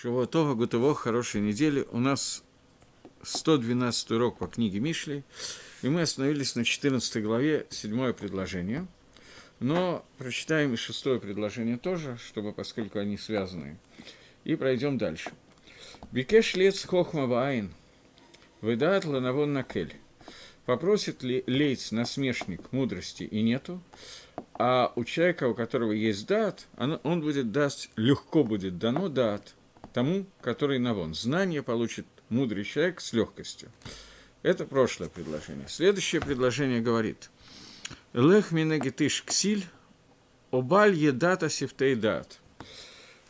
Шивотова, Гутово, хорошей недели. У нас 112 урок по книге Мишли, и мы остановились на 14 главе, 7 предложение. Но прочитаем и шестое предложение тоже, чтобы, поскольку они связаны, и пройдем дальше. Бикеш лец хохма ваайн, выдат ланавон накель. Попросит ли лейц насмешник мудрости и нету, а у человека, у которого есть дат, он будет даст, легко будет дано дат – тому, который навон. Знание получит мудрый человек с легкостью. Это прошлое предложение. Следующее предложение говорит. Лех минегитыш ксиль, обаль едата дат.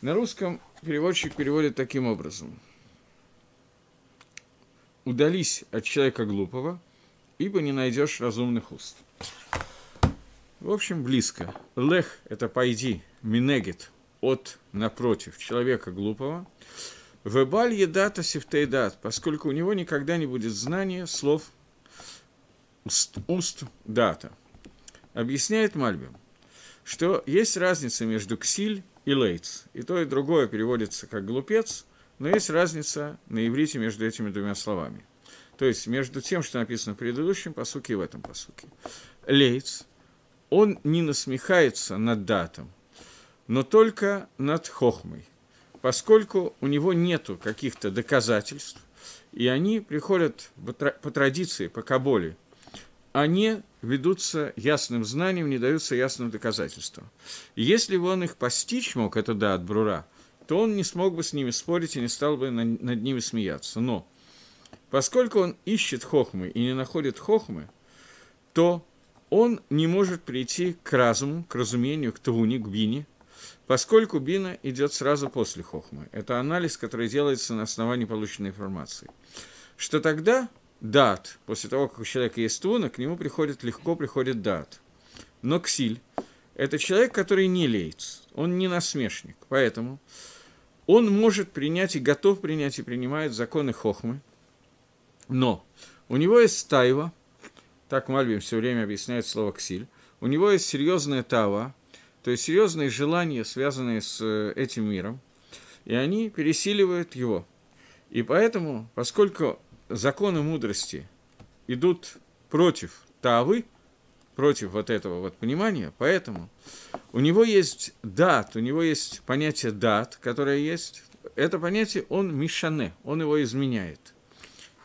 На русском переводчик переводит таким образом. Удались от человека глупого, ибо не найдешь разумных уст. В общем, близко. Лех – это пойди, минегит – от, напротив, человека глупого, «Вебаль едата сифтейдат», поскольку у него никогда не будет знания слов уст, уст дата. Объясняет Мальбим, что есть разница между ксиль и лейц, И то, и другое переводится как «глупец», но есть разница на иврите между этими двумя словами. То есть между тем, что написано в предыдущем посуке и в этом посуке. Лейц, он не насмехается над датом – но только над хохмой, поскольку у него нет каких-то доказательств, и они приходят по традиции, по каболе, они ведутся ясным знанием, не даются ясным доказательствам. И если бы он их постичь мог, это да, от Брура, то он не смог бы с ними спорить и не стал бы над ними смеяться. Но поскольку он ищет хохмы и не находит хохмы, то он не может прийти к разуму, к разумению, к Тавуне, к Бине, поскольку бина идет сразу после хохмы. Это анализ, который делается на основании полученной информации. Что тогда дат, после того, как у человека есть туна, к нему приходит легко, приходит дат. Но ксиль – это человек, который не леец, он не насмешник, поэтому он может принять и готов принять и принимает законы хохмы, но у него есть тайва, так Мальбим все время объясняет слово ксиль, у него есть серьезная тава, то есть серьезные желания, связанные с э, этим миром, и они пересиливают его. И поэтому, поскольку законы мудрости идут против Тавы, против вот этого вот понимания, поэтому у него есть дат, у него есть понятие дат, которое есть, это понятие он мишане, он его изменяет.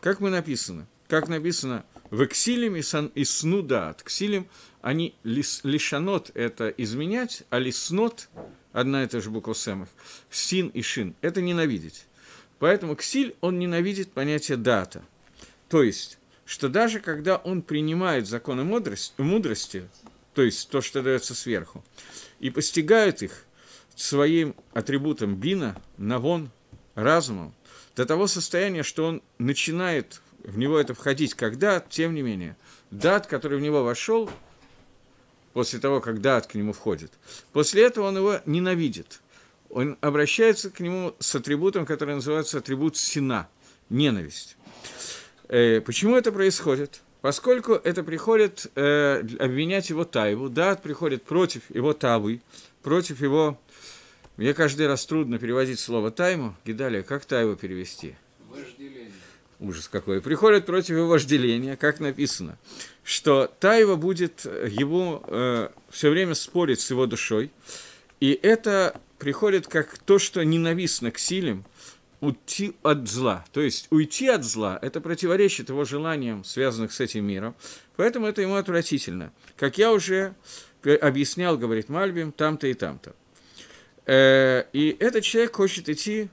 Как мы написано, как написано в эксилим и, сан, и сну дат, ксилим они лис, лишанот – это изменять, а лиснот – одна и та же буква сэмов, син и шин – это ненавидеть. Поэтому ксиль, он ненавидит понятие дата. То есть, что даже когда он принимает законы мудрости, мудрости то есть то, что дается сверху, и постигает их своим атрибутом бина, навон, разумом, до того состояния, что он начинает в него это входить, когда, тем не менее, дат, который в него вошел, после того, как Даат к нему входит. После этого он его ненавидит. Он обращается к нему с атрибутом, который называется атрибут сина, ненависть. Э, почему это происходит? Поскольку это приходит э, обвинять его тайву, Даат приходит против его тавы, против его... Мне каждый раз трудно переводить слово «тайму». Гидалия, как «тайву» перевести – ужас какой, приходят против его вожделения, как написано, что Тайва будет его э, все время спорить с его душой, и это приходит как то, что ненавистно к силам, уйти от зла. То есть уйти от зла – это противоречит его желаниям, связанных с этим миром, поэтому это ему отвратительно. Как я уже объяснял, говорит Мальбим, там-то и там-то. Э, и этот человек хочет идти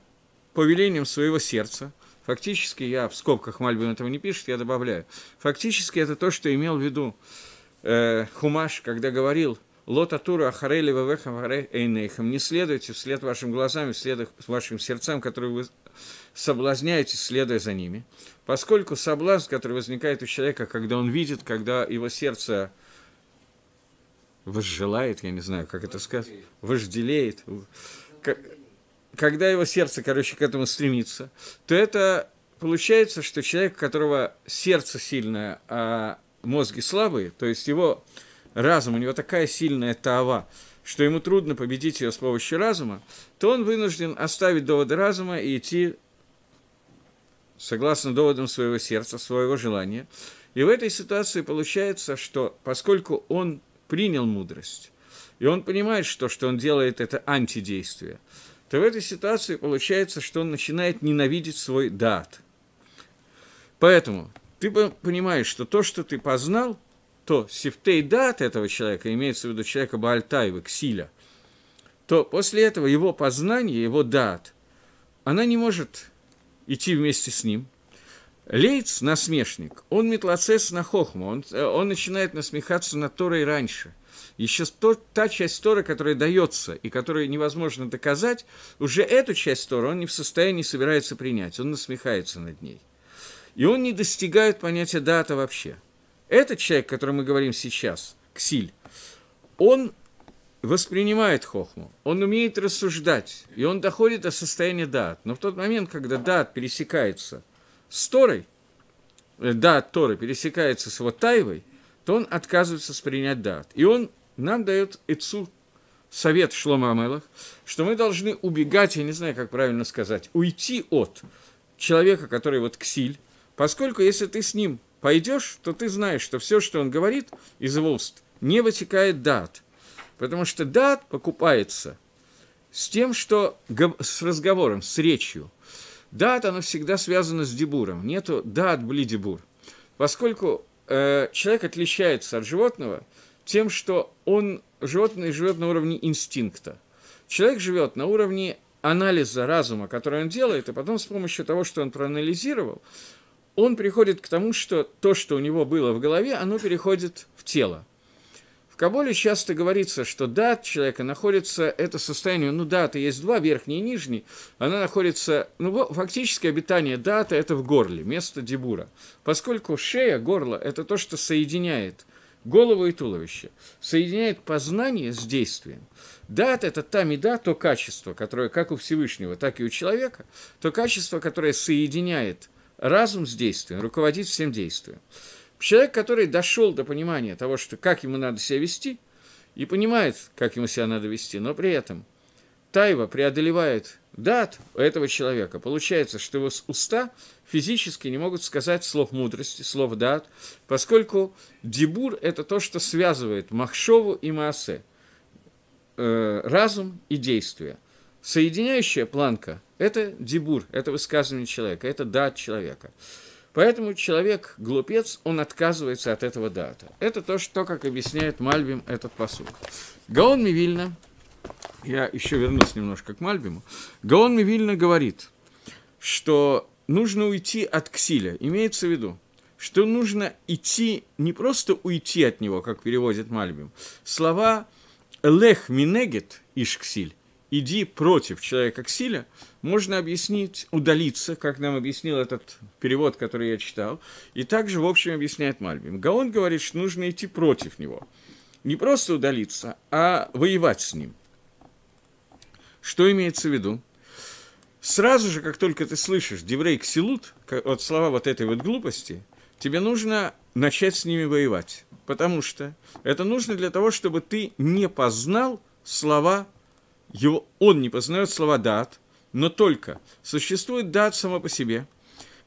по велениям своего сердца – Фактически, я в скобках Мальбин этого не пишет, я добавляю. Фактически это то, что имел в виду э, Хумаш, когда говорил «Лота Тура Ахарели Вевехам Эйнейхам» «Не следуйте вслед вашим глазам вслед вашим сердцам, которые вы соблазняете, следуя за ними». Поскольку соблазн, который возникает у человека, когда он видит, когда его сердце возжелает, я не знаю, как это сказать, вожделеет, когда его сердце, короче, к этому стремится, то это получается, что человек, у которого сердце сильное, а мозги слабые, то есть его разум, у него такая сильная тава, что ему трудно победить ее с помощью разума, то он вынужден оставить доводы разума и идти согласно доводам своего сердца, своего желания. И в этой ситуации получается, что поскольку он принял мудрость, и он понимает, что, что он делает, это антидействие – то в этой ситуации получается, что он начинает ненавидеть свой дат. Поэтому ты понимаешь, что то, что ты познал, то сифтей дат этого человека, имеется в виду человека Баальтаева, Ксиля, то после этого его познание, его дат, она не может идти вместе с ним. Лейц – насмешник, он метлоцес на хохму, он, э, он начинает насмехаться над Торой раньше – еще то, та часть Торы, которая дается и которую невозможно доказать, уже эту часть Торы он не в состоянии собирается принять, он насмехается над ней. И он не достигает понятия дата вообще. Этот человек, о котором мы говорим сейчас, Ксиль, он воспринимает хохму, он умеет рассуждать, и он доходит до состояния дат. Но в тот момент, когда дат пересекается с Торой, э, дат Торы пересекается с вот Тайвой, то он отказывается принять дат. И он нам дает ицу совет Шлома Амелах, что мы должны убегать, я не знаю, как правильно сказать, уйти от человека, который вот ксиль, поскольку если ты с ним пойдешь, то ты знаешь, что все, что он говорит из его уст, не вытекает дат. Потому что дат покупается с тем, что с разговором, с речью. Дат, она всегда связана с дебуром. Нету дат бли дебур. Поскольку Э, человек отличается от животного тем, что он, животное живет на уровне инстинкта. Человек живет на уровне анализа разума, который он делает, и потом с помощью того, что он проанализировал, он приходит к тому, что то, что у него было в голове, оно переходит в тело. В Каболе часто говорится, что дат человека находится, это состояние, ну дата есть два, верхний и нижний, она находится, ну фактически обитание дата – это в горле, место дебура, поскольку шея, горло – это то, что соединяет голову и туловище, соединяет познание с действием. Дат – это та меда, то качество, которое как у Всевышнего, так и у человека, то качество, которое соединяет разум с действием, руководит всем действием. Человек, который дошел до понимания того, что как ему надо себя вести, и понимает, как ему себя надо вести, но при этом Тайва преодолевает дат у этого человека. Получается, что его уста физически не могут сказать слов мудрости, слов дат, поскольку дебур – это то, что связывает Махшову и Маасе, э, разум и действие. Соединяющая планка – это дебур, это высказывание человека, это дат человека. Поэтому человек глупец, он отказывается от этого дата. Это то, что, как объясняет Мальбим, этот посук. Гаон Мивильна, я еще вернусь немножко к Мальбиму, Гаон Мивильна говорит, что нужно уйти от ксиля, имеется в виду, что нужно идти, не просто уйти от него, как переводит Мальбим, слова «элех минегет ишксиль», иди против человека к силе, можно объяснить, удалиться, как нам объяснил этот перевод, который я читал, и также, в общем, объясняет Мальбим. Гаон говорит, что нужно идти против него. Не просто удалиться, а воевать с ним. Что имеется в виду? Сразу же, как только ты слышишь «деврей ксилут», вот слова вот этой вот глупости, тебе нужно начать с ними воевать. Потому что это нужно для того, чтобы ты не познал слова его, он не познает слова «дат», но только существует «дат» само по себе,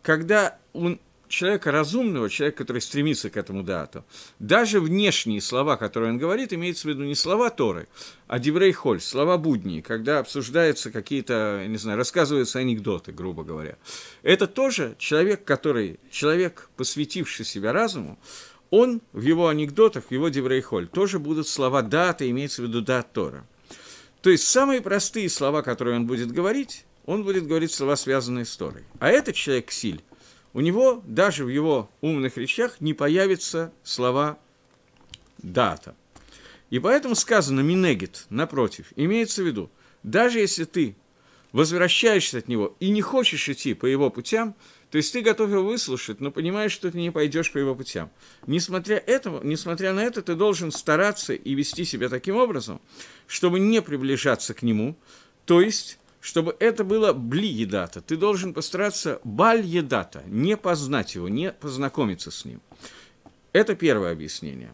когда он, человека разумного, человека, который стремится к этому дату, даже внешние слова, которые он говорит, имеется в виду не слова Торы, а Деврей Холь, слова будни, когда обсуждаются какие-то, не знаю, рассказываются анекдоты, грубо говоря. Это тоже человек, который, человек, посвятивший себя разуму, он в его анекдотах, в его Деврей Холь, тоже будут слова дата, имеется в виду дат Тора. То есть самые простые слова, которые он будет говорить, он будет говорить слова, связанные с Торой. А этот человек, Ксиль, у него даже в его умных речах не появятся слова «дата». И поэтому сказано «минегит» напротив. Имеется в виду, даже если ты возвращаешься от него и не хочешь идти по его путям – то есть ты готов его выслушать, но понимаешь, что ты не пойдешь по его путям. Несмотря, этого, несмотря на это, ты должен стараться и вести себя таким образом, чтобы не приближаться к нему, то есть чтобы это было бли едата. Ты должен постараться баль едата, не познать его, не познакомиться с ним. Это первое объяснение.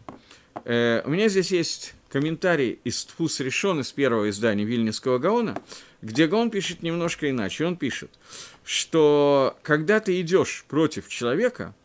Э, у меня здесь есть комментарий из Тфус Решен, из первого издания Вильнинского Гаона, где Гаон пишет немножко иначе. Он пишет, что когда ты идешь против человека,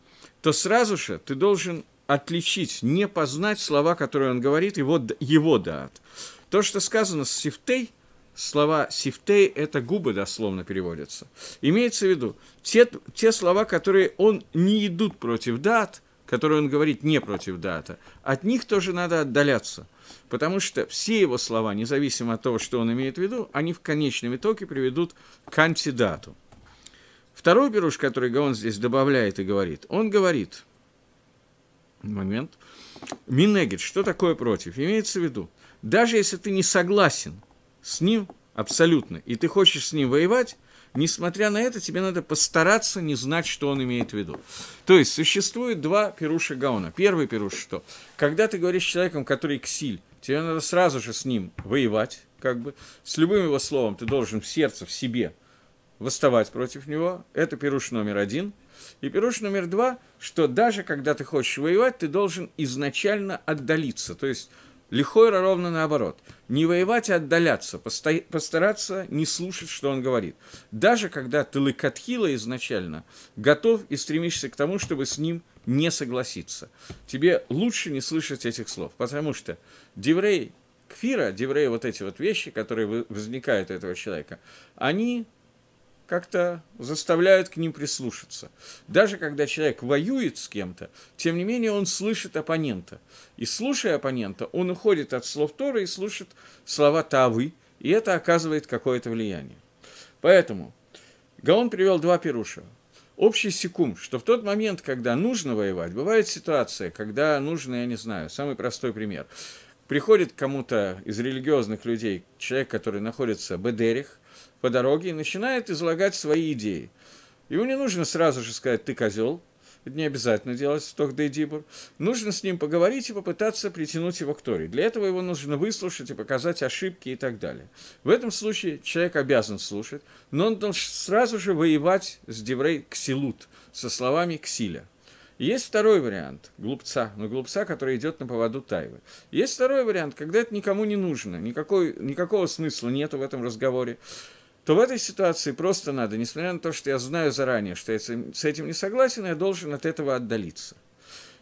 то сразу же ты должен отличить, не познать слова, которые он говорит, его, его даат. То, что сказано с сифтей, слова сифтей – это губы дословно переводятся. Имеется в виду те, те слова, которые он не идут против дат, которые он говорит не против дата, от них тоже надо отдаляться, потому что все его слова, независимо от того, что он имеет в виду, они в конечном итоге приведут к антидату. Второй пируш, который Гаон здесь добавляет и говорит, он говорит, момент, Минегид, что такое против? Имеется в виду, даже если ты не согласен с ним абсолютно, и ты хочешь с ним воевать, несмотря на это, тебе надо постараться не знать, что он имеет в виду. То есть, существует два пируша Гаона. Первый пируш что? Когда ты говоришь с человеком, который ксиль, тебе надо сразу же с ним воевать, как бы, с любым его словом ты должен в сердце, в себе – восставать против него. Это пируш номер один. И пируш номер два, что даже когда ты хочешь воевать, ты должен изначально отдалиться. То есть Лихойра ровно наоборот. Не воевать, а отдаляться, постараться не слушать, что он говорит. Даже когда ты лыкатхила изначально, готов и стремишься к тому, чтобы с ним не согласиться. Тебе лучше не слышать этих слов, потому что Деврей Кфира, Деврей вот эти вот вещи, которые возникают у этого человека, они как-то заставляют к ним прислушаться. Даже когда человек воюет с кем-то, тем не менее он слышит оппонента. И слушая оппонента, он уходит от слов Тора и слушает слова Тавы, и это оказывает какое-то влияние. Поэтому Гаон привел два пируша. Общий секум, что в тот момент, когда нужно воевать, бывает ситуация, когда нужно, я не знаю, самый простой пример. Приходит кому-то из религиозных людей человек, который находится в Бедерих, по дороге и начинает излагать свои идеи. Ему не нужно сразу же сказать «ты козел», это не обязательно делать сток Дейдибур. Нужно с ним поговорить и попытаться притянуть его к Торе. Для этого его нужно выслушать и показать ошибки и так далее. В этом случае человек обязан слушать, но он должен сразу же воевать с Деврей Ксилут, со словами Ксиля. Есть второй вариант глупца, но глупца, который идет на поводу Тайвы. Есть второй вариант, когда это никому не нужно, никакой, никакого смысла нет в этом разговоре то в этой ситуации просто надо, несмотря на то, что я знаю заранее, что я с этим не согласен, я должен от этого отдалиться.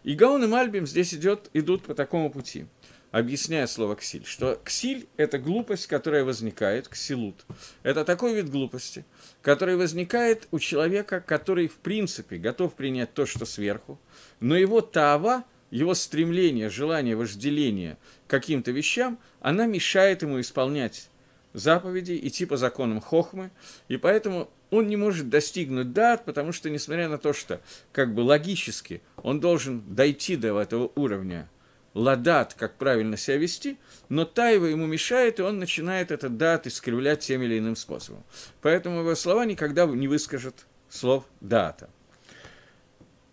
И Гаун и Мальбим здесь идет, идут по такому пути, объясняя слово «ксиль», что «ксиль» — это глупость, которая возникает, «ксилут». Это такой вид глупости, который возникает у человека, который, в принципе, готов принять то, что сверху, но его таава — его стремление, желание, вожделение каким-то вещам, она мешает ему исполнять заповедей, идти типа по законам Хохмы, и поэтому он не может достигнуть дат, потому что, несмотря на то, что как бы логически он должен дойти до этого уровня ладат, как правильно себя вести, но Таева ему мешает, и он начинает этот дат искривлять тем или иным способом. Поэтому его слова никогда не выскажут слов дата.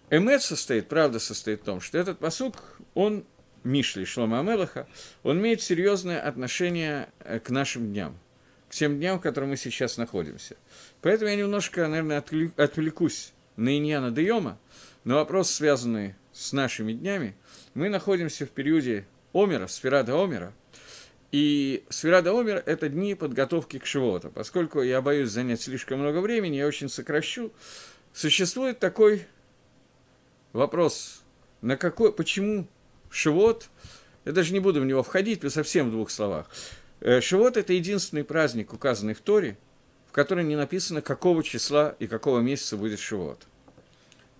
Эмет состоит, правда состоит в том, что этот посук, он Мишли Шлома Амелаха, он имеет серьезное отношение э, к нашим дням, к тем дням, в которых мы сейчас находимся. Поэтому я немножко, наверное, отвлекусь на Иньяна Дейома, но вопрос, связанный с нашими днями, мы находимся в периоде Омера, Сферада Омера, и Сферада Омера это дни подготовки к Шивоту. Поскольку я боюсь занять слишком много времени, я очень сокращу. Существует такой вопрос, на какой, почему Шивот, я даже не буду в него входить, но совсем в двух словах. Э, Шивот – это единственный праздник, указанный в Торе, в котором не написано, какого числа и какого месяца будет Шивот.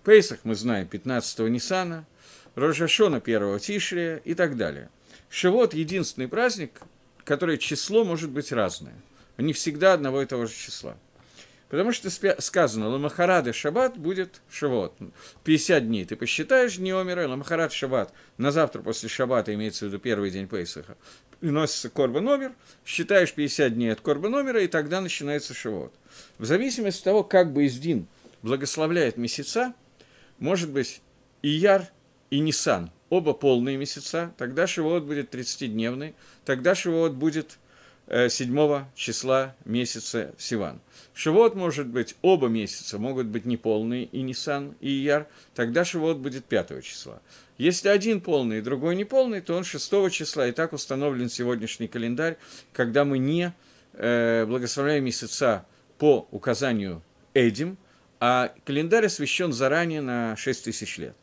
Пейсах мы знаем 15-го Ниссана, Рожашона 1-го Тишрия и так далее. Шивот – единственный праздник, который число может быть разное. Не всегда одного и того же числа – Потому что сказано, Ламахарады Шаббат будет Шавот. 50 дней ты посчитаешь дни Омера, Ламахарад Шаббат. На завтра после Шаббата имеется в виду первый день Пейсаха. Приносится Корба номер, считаешь 50 дней от Корба номера, и тогда начинается Шавот. В зависимости от того, как бы Издин благословляет месяца, может быть и Яр, и Нисан, оба полные месяца, тогда Шавот будет 30-дневный, тогда Шавот будет Э, седьмого числа месяца Сиван. Шивот может быть, оба месяца могут быть неполные, и Нисан, и Яр, тогда Шивот будет пятого числа. Если один полный и другой неполный, то он шестого числа, и так установлен сегодняшний календарь, когда мы не э, благословляем месяца по указанию Эдим, а календарь освящен заранее на 6 тысяч лет.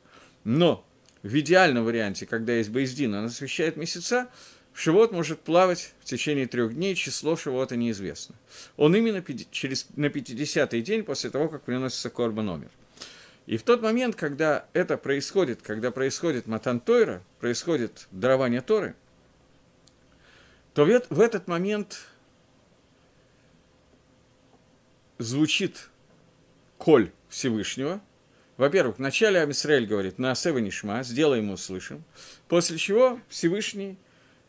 Но в идеальном варианте, когда есть Боездин, он освещает месяца, Шивот может плавать в течение трех дней, число Шивота неизвестно. Он именно через, на 50-й день после того, как приносится Корбан номер. И в тот момент, когда это происходит, когда происходит Матан Тойра, происходит дарование Торы, то в этот момент звучит коль Всевышнего. Во-первых, вначале Амисраэль говорит «Наасе нишма», сделаем ему услышим», после чего Всевышний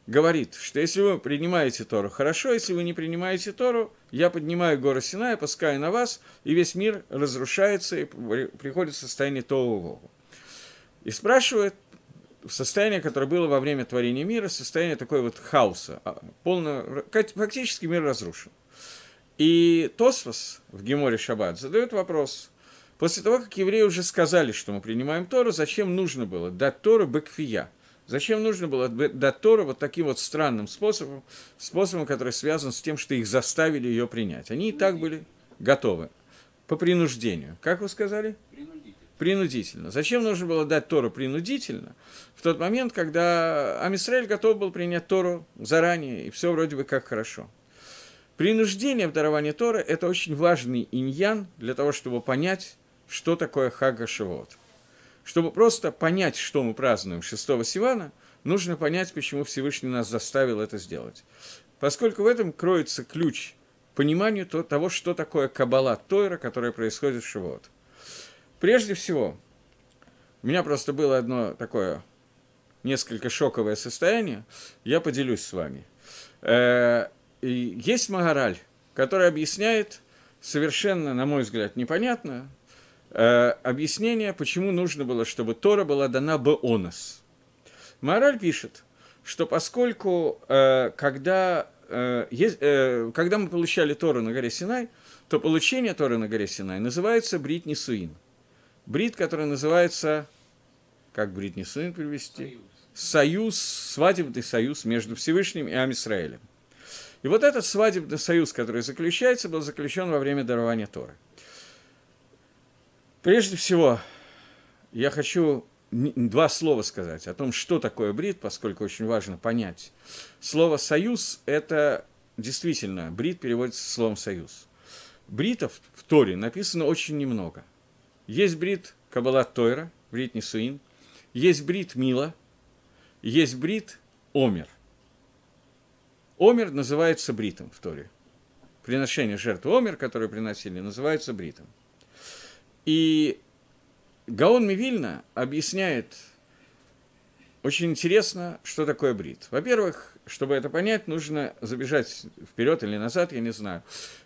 говорит, что если вы принимаете Тору, хорошо, если вы не принимаете Тору, я поднимаю горы Сина и пускаю на вас, и весь мир разрушается и приходит в состояние Тоу-Вову. И спрашивает, состояние, которое было во время творения мира, состояние такой вот хаоса, а, полного, фактически мир разрушен. И Тосфос в Геморе Шаббат задает вопрос, после того, как евреи уже сказали, что мы принимаем Тору, зачем нужно было дать Тору Бекфия – Зачем нужно было дать Тору вот таким вот странным способом, способом, который связан с тем, что их заставили ее принять? Они и так были готовы. По принуждению. Как вы сказали? Принудительно. принудительно. Зачем нужно было дать Тору принудительно? В тот момент, когда Амисраиль готов был принять Тору заранее, и все вроде бы как хорошо. Принуждение в даровании Торы – это очень важный иньян для того, чтобы понять, что такое Хага Шивот. Чтобы просто понять, что мы празднуем 6 Сивана, нужно понять, почему Всевышний нас заставил это сделать. Поскольку в этом кроется ключ пониманию того, что такое Каббала Тойра, которая происходит в Шивот. Прежде всего, у меня просто было одно такое несколько шоковое состояние, я поделюсь с вами. Э, есть Магараль, который объясняет совершенно, на мой взгляд, непонятно, Э, объяснение, почему нужно было, чтобы Тора была дана Беонос. Мораль пишет, что поскольку э, когда, э, э, когда мы получали Тору на горе Синай, то получение Торы на горе Синай называется брит Несуин. Брит, который называется, как брит Несуин перевести? Союз. союз, свадебный союз между Всевышним и Амисраэлем. И вот этот свадебный союз, который заключается, был заключен во время дарования Торы. Прежде всего, я хочу два слова сказать о том, что такое брит, поскольку очень важно понять. Слово «союз» – это действительно, брит переводится словом «союз». Бритов в Торе написано очень немного. Есть брит Каббалат Тойра, брит Несуин, есть брит Мила, есть брит Омер. Омер называется бритом в Торе. Приношение жертвы Омер, которые приносили, называется бритом – и Гаон Мивильна объясняет очень интересно, что такое брит. Во-первых, чтобы это понять, нужно забежать вперед или назад, я не знаю.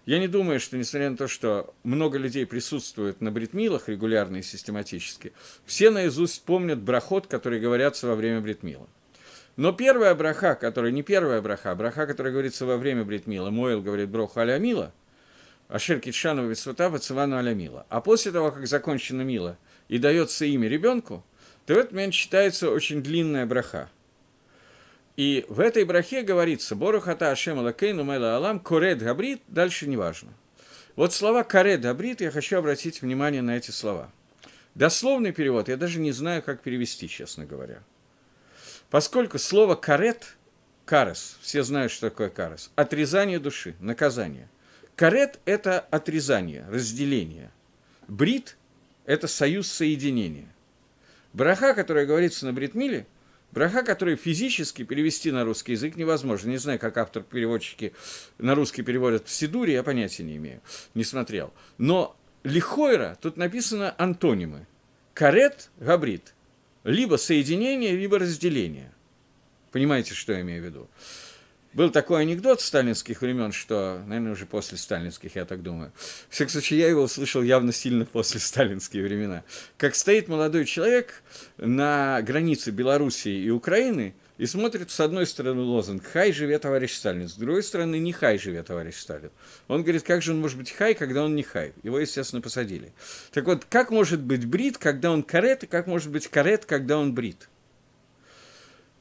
Я не думаю, что, несмотря на то, что много людей присутствует на бритмилах регулярно и систематически, все наизусть помнят брахот, который говорятся во время бритмила. Но первая браха, которая не первая браха, а браха, которая говорится во время бритмила, Моил говорит броху аля мила – Ашер Китшану Вицута Бацивану Алямила. А после того, как закончено Мила и дается имя ребенку, то в этот момент считается очень длинная браха. И в этой брахе говорится «Борухата Ашем Алакейну Мэла Алам Коред Габрит», дальше неважно. Вот слова «Коред Габрит» я хочу обратить внимание на эти слова. Дословный перевод я даже не знаю, как перевести, честно говоря. Поскольку слово «карет» – «карес», все знают, что такое «карес», отрезание души, наказание – Карет – это отрезание, разделение. Брит – это союз соединения. Браха, которая говорится на бритмиле, браха, который физически перевести на русский язык невозможно. Не знаю, как автор-переводчики на русский переводят в Сидуре, я понятия не имею, не смотрел. Но лихойра, тут написано антонимы. Карет – габрит. Либо соединение, либо разделение. Понимаете, что я имею в виду? Был такой анекдот сталинских времен, что, наверное, уже после сталинских, я так думаю. В всяком случае, я его услышал явно сильно после сталинские времена. Как стоит молодой человек на границе Белоруссии и Украины и смотрит, с одной стороны, лозунг «Хай, живе товарищ Сталин», с другой стороны, «Не хай, живе товарищ Сталин». Он говорит, как же он может быть хай, когда он не хай? Его, естественно, посадили. Так вот, как может быть брит, когда он карет, и как может быть карет, когда он брит?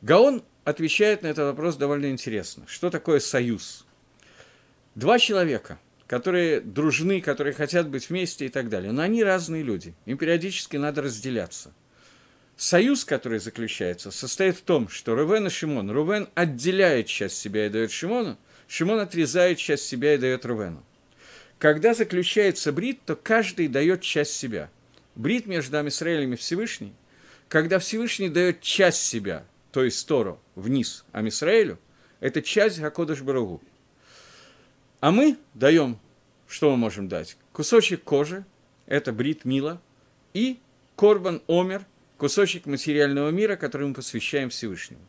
Гаон отвечает на этот вопрос довольно интересно. Что такое союз? Два человека, которые дружны, которые хотят быть вместе и так далее, но они разные люди, им периодически надо разделяться. Союз, который заключается, состоит в том, что Рувен и Шимон, Рувен отделяет часть себя и дает Шимону, Шимон отрезает часть себя и дает Рувену. Когда заключается брит, то каждый дает часть себя. Брит между Амисраэлем и Всевышний, когда Всевышний дает часть себя, то есть Тору, вниз Амисраэлю, это часть Гакодыш Барагу. А мы даем, что мы можем дать? Кусочек кожи, это брит мила, и корбан омер, кусочек материального мира, который мы посвящаем Всевышнему.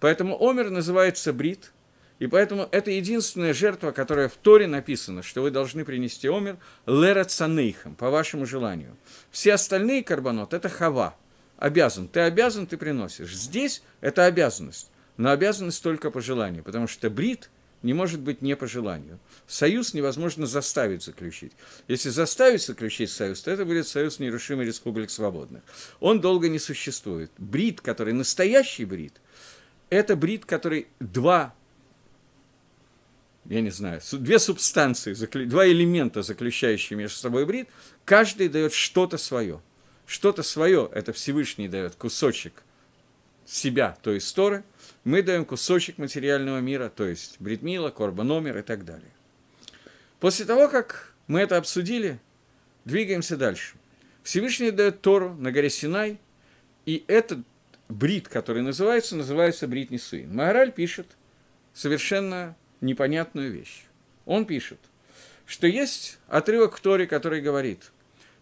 Поэтому омер называется брит, и поэтому это единственная жертва, которая в Торе написана, что вы должны принести омер лера цанейхам, по вашему желанию. Все остальные карбонот – это хава – обязан. Ты обязан, ты приносишь. Здесь это обязанность, но обязанность только по желанию, потому что брит не может быть не по желанию. Союз невозможно заставить заключить. Если заставить заключить союз, то это будет союз нерушимый республик свободных. Он долго не существует. Брит, который настоящий брит, это брит, который два я не знаю, две субстанции, два элемента, заключающие между собой брит, каждый дает что-то свое – что-то свое, это Всевышний дает кусочек себя, то есть Торы, мы даем кусочек материального мира, то есть Бритмила, Корбаномер и так далее. После того, как мы это обсудили, двигаемся дальше. Всевышний дает Тору на горе Синай, и этот брит, который называется, называется брит Нисуин. Магараль пишет совершенно непонятную вещь. Он пишет, что есть отрывок в Торе, который говорит –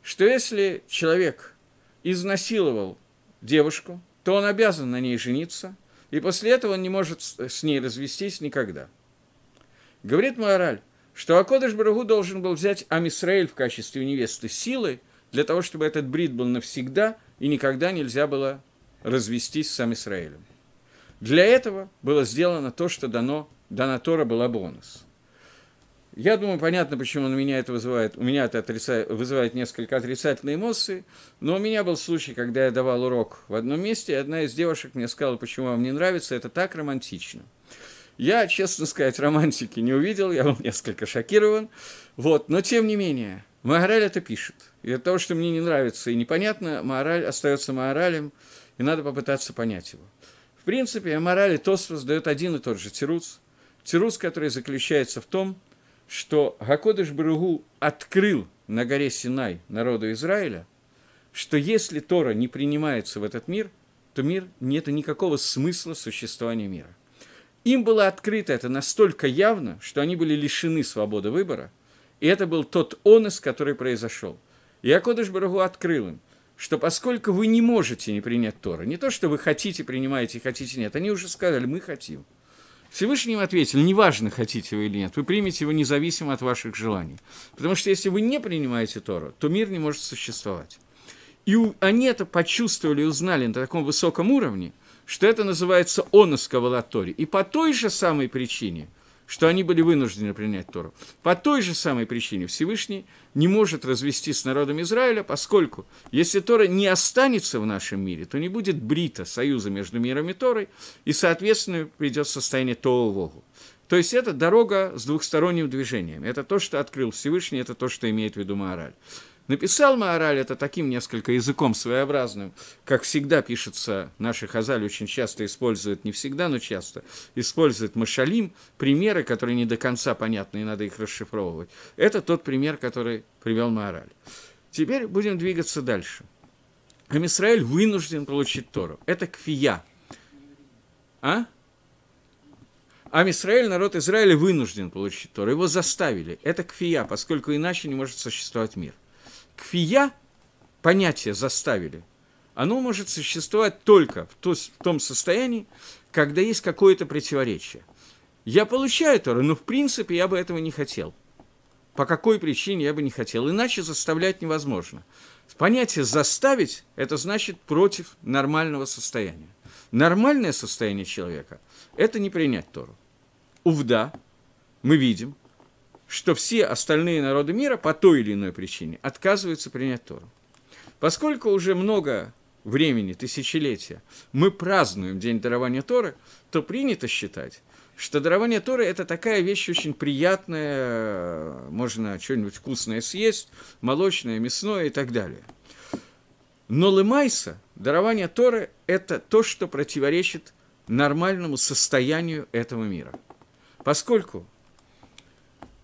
что если человек изнасиловал девушку, то он обязан на ней жениться, и после этого он не может с ней развестись никогда. Говорит Мораль, что Акодыш Барагу должен был взять Амисраэль в качестве невесты силой, для того, чтобы этот брит был навсегда, и никогда нельзя было развестись с Амисраэлем. Для этого было сделано то, что дано, дана Тора Балабонус – я думаю, понятно, почему на меня это вызывает. У меня это отрица... вызывает несколько отрицательные эмоции, но у меня был случай, когда я давал урок в одном месте, и одна из девушек мне сказала, почему вам не нравится, это так романтично. Я, честно сказать, романтики не увидел, я был несколько шокирован, вот, но тем не менее, Маораль это пишет. И от того, что мне не нравится и непонятно, Маораль остается Маоралем, и надо попытаться понять его. В принципе, Маораль и Тосфос дает один и тот же тирус, тирус, который заключается в том, что Гакодыш Баругу открыл на горе Синай народу Израиля, что если Тора не принимается в этот мир, то мир нет никакого смысла существования мира. Им было открыто это настолько явно, что они были лишены свободы выбора, и это был тот онос, который произошел. И Акодыш Барагу открыл им, что поскольку вы не можете не принять Тора, не то, что вы хотите, принимаете, хотите, нет, они уже сказали, мы хотим – Всевышний им ответил, неважно, хотите вы или нет, вы примете его независимо от ваших желаний. Потому что если вы не принимаете Тору, то мир не может существовать. И они это почувствовали и узнали на таком высоком уровне, что это называется онос Кабалат И по той же самой причине – что они были вынуждены принять Тору. По той же самой причине Всевышний не может развести с народом Израиля, поскольку если Тора не останется в нашем мире, то не будет брита, союза между миром и Торой, и, соответственно, придет состояние Тоу-Вогу. То есть это дорога с двухсторонним движением. Это то, что открыл Всевышний, это то, что имеет в виду Маораль. Написал Маораль это таким несколько языком своеобразным, как всегда пишется, наши хазали очень часто используют, не всегда, но часто, используют машалим, примеры, которые не до конца понятны, и надо их расшифровывать. Это тот пример, который привел Маораль. Теперь будем двигаться дальше. Амисраэль вынужден получить Тору. Это кфия. А? Амисраэль, народ Израиля, вынужден получить Тору. Его заставили. Это кфия, поскольку иначе не может существовать мир кфия, понятие заставили, оно может существовать только в, то, в том состоянии, когда есть какое-то противоречие. Я получаю Тору, но в принципе я бы этого не хотел. По какой причине я бы не хотел? Иначе заставлять невозможно. Понятие «заставить» – это значит против нормального состояния. Нормальное состояние человека – это не принять Тору. Увда, мы видим, что все остальные народы мира по той или иной причине отказываются принять Тору. Поскольку уже много времени, тысячелетия, мы празднуем День дарования Торы, то принято считать, что дарование Торы – это такая вещь очень приятная, можно что-нибудь вкусное съесть, молочное, мясное и так далее. Но лымайса, дарование Торы – это то, что противоречит нормальному состоянию этого мира. Поскольку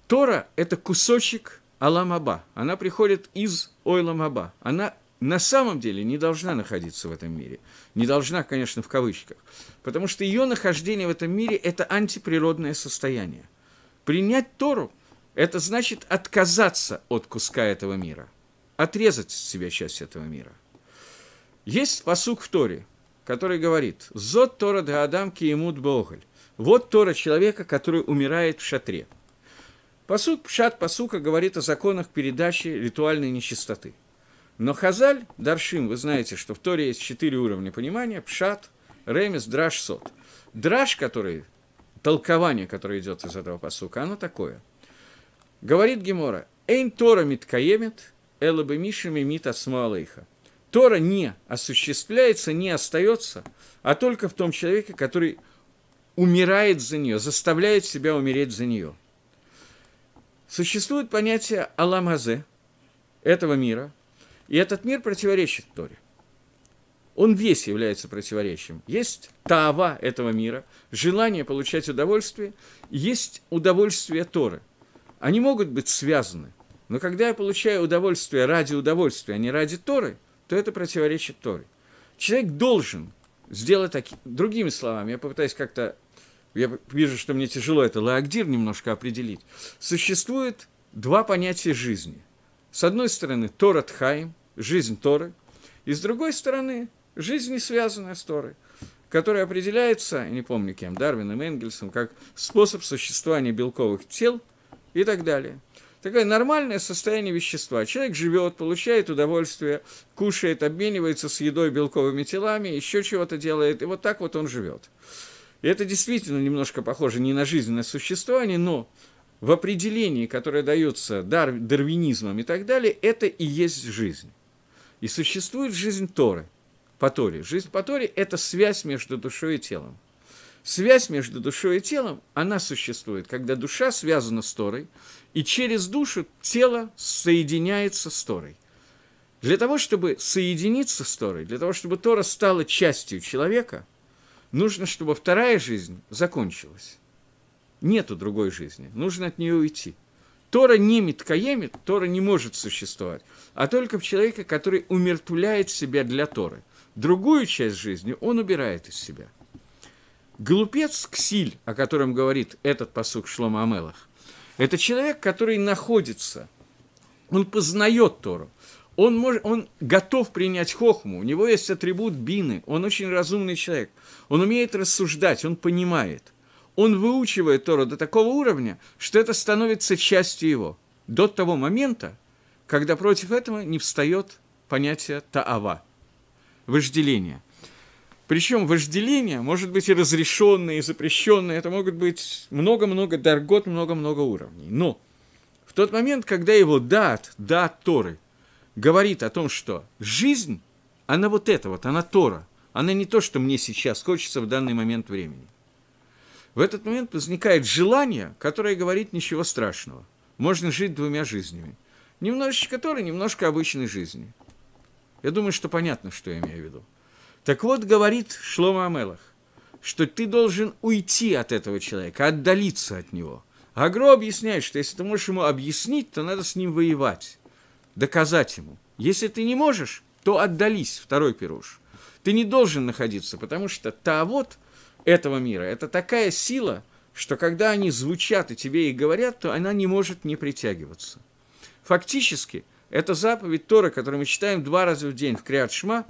Тора – это кусочек Аламаба. Она приходит из Ойламаба. Она на самом деле не должна находиться в этом мире. Не должна, конечно, в кавычках. Потому что ее нахождение в этом мире – это антиприродное состояние. Принять Тору – это значит отказаться от куска этого мира, отрезать себе часть этого мира. Есть посук в Торе, который говорит «Зот Тора да Адам киемут боголь». Вот Тора человека, который умирает в шатре – Посуд пшат посука говорит о законах передачи ритуальной нечистоты. Но Хазаль, Даршим, вы знаете, что в Торе есть четыре уровня понимания, пшат, ремес, драж, сот. Драж, который, толкование, которое идет из этого посука, оно такое. Говорит Гемора, «Эйн Тора миткаемет, элабы мишами мит асмуалейха». Тора не осуществляется, не остается, а только в том человеке, который умирает за нее, заставляет себя умереть за нее – Существует понятие Аламазе, этого мира, и этот мир противоречит Торе. Он весь является противоречием. Есть таава этого мира, желание получать удовольствие, есть удовольствие Торы. Они могут быть связаны, но когда я получаю удовольствие ради удовольствия, а не ради Торы, то это противоречит Торе. Человек должен сделать такие... Другими словами, я попытаюсь как-то я вижу, что мне тяжело это лаагдир немножко определить, существует два понятия жизни. С одной стороны, Тора Тхаим, жизнь Торы, и с другой стороны, жизнь, не связанная с Торой, которая определяется, я не помню кем, Дарвином, Энгельсом, как способ существования белковых тел и так далее. Такое нормальное состояние вещества. Человек живет, получает удовольствие, кушает, обменивается с едой белковыми телами, еще чего-то делает, и вот так вот он живет. И это действительно немножко похоже не на жизненное существование, но в определении, которое дается дар, дарвинизмом и так далее, это и есть жизнь. И существует жизнь Торы, по Торе. Жизнь по Торе – это связь между душой и телом. Связь между душой и телом, она существует, когда душа связана с Торой, и через душу тело соединяется с Торой. Для того, чтобы соединиться с Торой, для того, чтобы Тора стала частью человека – Нужно, чтобы вторая жизнь закончилась. Нету другой жизни. Нужно от нее уйти. Тора не меткаемит, Тора не может существовать, а только в человека, который умертвляет себя для Торы. Другую часть жизни он убирает из себя. Глупец Ксиль, о котором говорит этот посук Шлома Амелах, это человек, который находится, он познает Тору, он, может, он готов принять хохму, у него есть атрибут бины, он очень разумный человек, он умеет рассуждать, он понимает. Он выучивает Тору до такого уровня, что это становится частью его. До того момента, когда против этого не встает понятие таава, вожделение. Причем вожделение может быть и разрешенное, и запрещенное, это могут быть много-много даргот, много-много уровней. Но в тот момент, когда его дат, дат Торы – говорит о том, что жизнь, она вот эта вот, она Тора, она не то, что мне сейчас хочется в данный момент времени. В этот момент возникает желание, которое говорит ничего страшного. Можно жить двумя жизнями. Немножечко Торы, немножко обычной жизни. Я думаю, что понятно, что я имею в виду. Так вот, говорит Шлома Амелах, что ты должен уйти от этого человека, отдалиться от него. Агро объясняет, что если ты можешь ему объяснить, то надо с ним воевать доказать ему. Если ты не можешь, то отдались, второй пируш. Ты не должен находиться, потому что вот этого мира – это такая сила, что когда они звучат и тебе и говорят, то она не может не притягиваться. Фактически, это заповедь Тора, которую мы читаем два раза в день в Криадшма,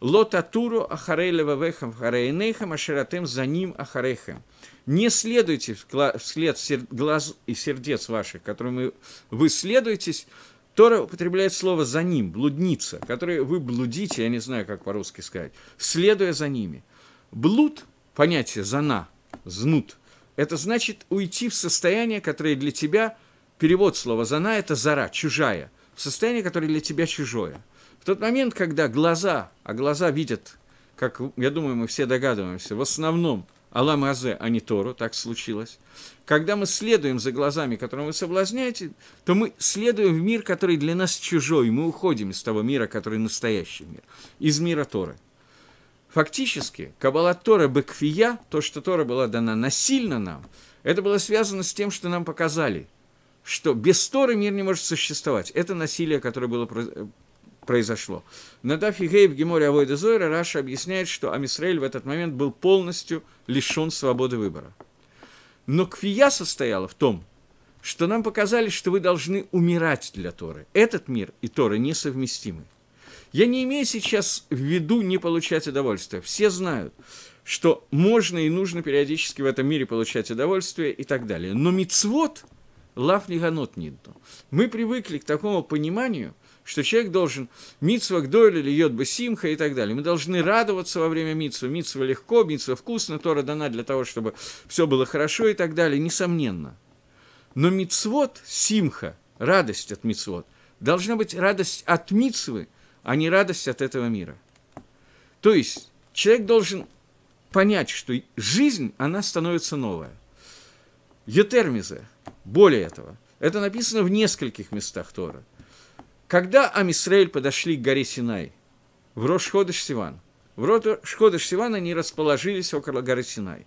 Лотатуру ахарейлева вехам харейнейхам ашератем за ним ахарейхам. Не следуйте вслед глаз и сердец ваших, которым вы следуетесь, Тора употребляет слово «за ним», «блудница», которое вы блудите, я не знаю, как по-русски сказать, следуя за ними. Блуд, понятие «зана», «знут», это значит уйти в состояние, которое для тебя, перевод слова «зана» – это «зара», «чужая», в состояние, которое для тебя чужое. В тот момент, когда глаза, а глаза видят, как, я думаю, мы все догадываемся, в основном – Аламазе, а не Тору, так случилось. Когда мы следуем за глазами, которым вы соблазняете, то мы следуем в мир, который для нас чужой, мы уходим из того мира, который настоящий мир, из мира Торы. Фактически, Каббала Тора Бекфия, то, что Тора была дана насильно нам, это было связано с тем, что нам показали, что без Торы мир не может существовать. Это насилие, которое было произошло. На Дафигей в Геморе Авойда Зойра Раша объясняет, что Амисраэль в этот момент был полностью лишен свободы выбора. Но квия состояла в том, что нам показали, что вы должны умирать для Торы. Этот мир и Торы несовместимы. Я не имею сейчас в виду не получать удовольствие. Все знают, что можно и нужно периодически в этом мире получать удовольствие и так далее. Но мицвод лав не ганот Мы привыкли к такому пониманию – что человек должен митсва гдойль или йод бы симха и так далее. Мы должны радоваться во время митсва. Митсва легко, митсва вкусно, Тора дана для того, чтобы все было хорошо и так далее, несомненно. Но мицвод, симха, радость от мицвод, должна быть радость от мицвы, а не радость от этого мира. То есть человек должен понять, что жизнь, она становится новая. Етермиза, более этого, это написано в нескольких местах Тора – когда Амисраэль подошли к горе Синай, в Рошходыш Сиван, в Рошходыш Сиван они расположились около горы Синай.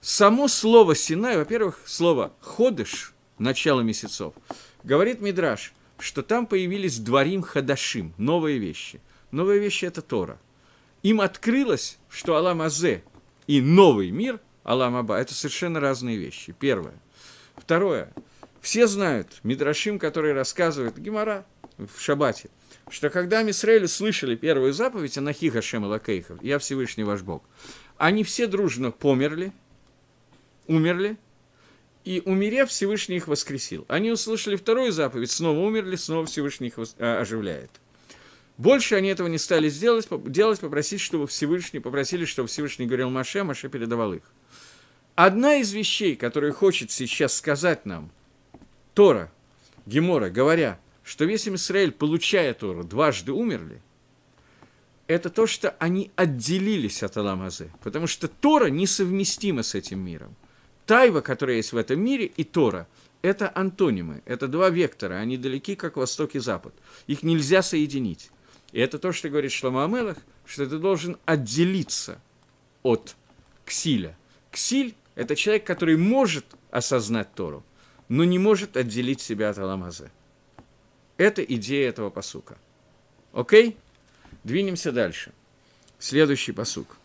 Само слово Синай, во-первых, слово «ходыш» – начало месяцев, говорит Мидраш, что там появились дворим хадашим, новые вещи. Новые вещи – это Тора. Им открылось, что Алам Азе и новый мир, Алам Аба – это совершенно разные вещи. Первое. Второе. Все знают Мидрашим, который рассказывает Гимара – в Шабате, что когда Мисраэль слышали первую заповедь «Анахи Хашем Лакейхов», «Я Всевышний ваш Бог», они все дружно померли, умерли, и умерев, Всевышний их воскресил. Они услышали вторую заповедь, снова умерли, снова Всевышний их э, оживляет. Больше они этого не стали сделать, делать, попросить, чтобы Всевышний, попросили, чтобы Всевышний говорил Маше, а Маше передавал их. Одна из вещей, которую хочет сейчас сказать нам Тора, Гемора, говоря – что весь Израиль, получая Тору, дважды умерли, это то, что они отделились от Аламазы, потому что Тора несовместима с этим миром. Тайва, которая есть в этом мире, и Тора – это антонимы, это два вектора, они далеки, как восток и запад. Их нельзя соединить. И это то, что говорит Шлома Амелах, что ты должен отделиться от ксиля. Ксиль – это человек, который может осознать Тору, но не может отделить себя от Аламазы. Это идея этого посука. Окей? Двинемся дальше. Следующий посук.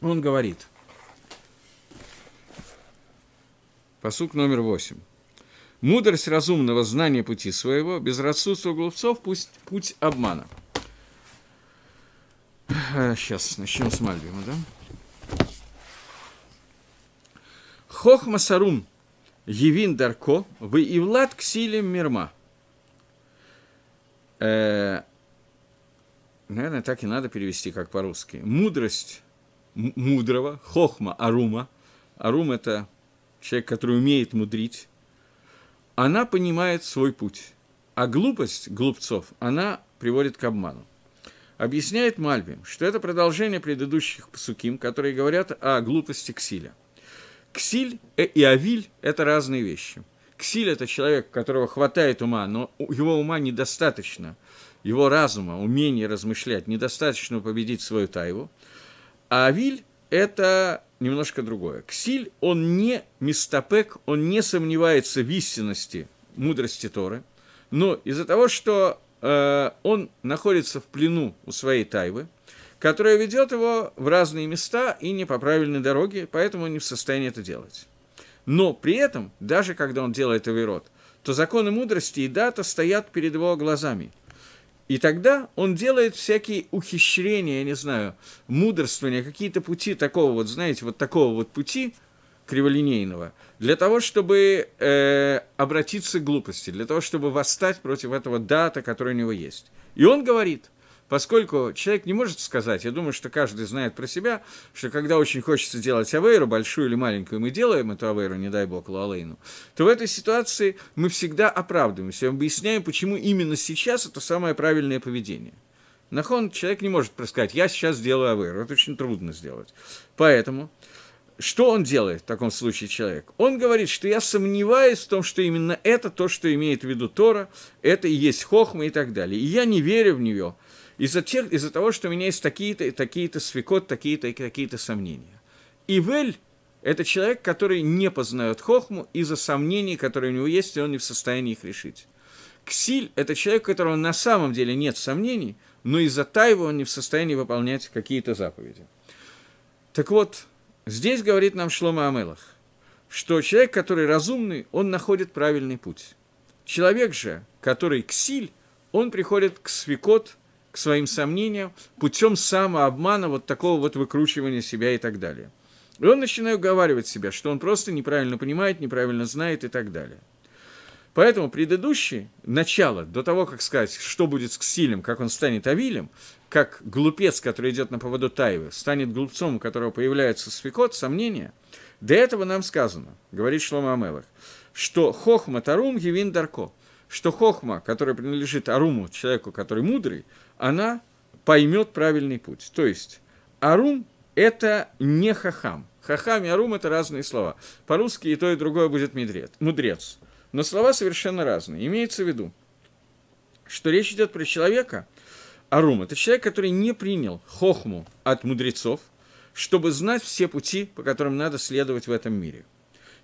Он говорит. Посук номер восемь. Мудрость разумного знания пути своего, безрассудство глупцов, пусть путь обмана. Сейчас э, начнем с Мальбима, да? Хохма сарум явин дарко, вы и влад ксилим мирма. Э, наверное, так и надо перевести, как по-русски. Мудрость мудрого, хохма, арума. Арум – это человек, который умеет мудрить. Она понимает свой путь. А глупость глупцов, она приводит к обману. Объясняет Мальбим, что это продолжение предыдущих псуким, которые говорят о глупости Ксиля. Ксиль и Авиль – это разные вещи – Ксиль – это человек, у которого хватает ума, но его ума недостаточно, его разума, умения размышлять, недостаточно победить свою тайву. А Авиль – это немножко другое. Ксиль, он не мистопек, он не сомневается в истинности мудрости Торы, но из-за того, что э, он находится в плену у своей тайвы, которая ведет его в разные места и не по правильной дороге, поэтому он не в состоянии это делать. Но при этом, даже когда он делает Аверот, то законы мудрости и дата стоят перед его глазами. И тогда он делает всякие ухищрения, я не знаю, мудрствования, какие-то пути такого вот, знаете, вот такого вот пути криволинейного, для того, чтобы э, обратиться к глупости, для того, чтобы восстать против этого дата, который у него есть. И он говорит – поскольку человек не может сказать, я думаю, что каждый знает про себя, что когда очень хочется делать авейру, большую или маленькую, мы делаем эту авейру, не дай бог, луалейну, то в этой ситуации мы всегда оправдываемся, объясняем, почему именно сейчас это самое правильное поведение. Нахон человек не может сказать, я сейчас сделаю авейру, это очень трудно сделать. Поэтому что он делает в таком случае человек? Он говорит, что я сомневаюсь в том, что именно это то, что имеет в виду Тора, это и есть хохма и так далее. И я не верю в нее – из-за, тех, из-за того, что у меня есть такие-то, такие-то свекот, такие-то и какие то сомнения. Ивель – это человек, который не познает хохму из-за сомнений, которые у него есть, и он не в состоянии их решить. Ксиль – это человек, у которого на самом деле нет сомнений, но из-за тайва он не в состоянии выполнять какие-то заповеди. Так вот, здесь говорит нам Шлома Амелах, что человек, который разумный, он находит правильный путь. Человек же, который ксиль, он приходит к свекот – к своим сомнениям путем самообмана, вот такого вот выкручивания себя и так далее. И он начинает уговаривать себя, что он просто неправильно понимает, неправильно знает и так далее. Поэтому предыдущее начало, до того, как сказать, что будет с Ксилем, как он станет Авилем, как глупец, который идет на поводу Таевы, станет глупцом, у которого появляется свекот, сомнения, до этого нам сказано, говорит Шлома Амелах, что хохма тарум евин дарко, что хохма, которая принадлежит Аруму, человеку, который мудрый, она поймет правильный путь. То есть Арум – это не хахам. Хахам и Арум – это разные слова. По-русски и то, и другое будет мудрец. Но слова совершенно разные. Имеется в виду, что речь идет про человека, Арум – это человек, который не принял хохму от мудрецов, чтобы знать все пути, по которым надо следовать в этом мире.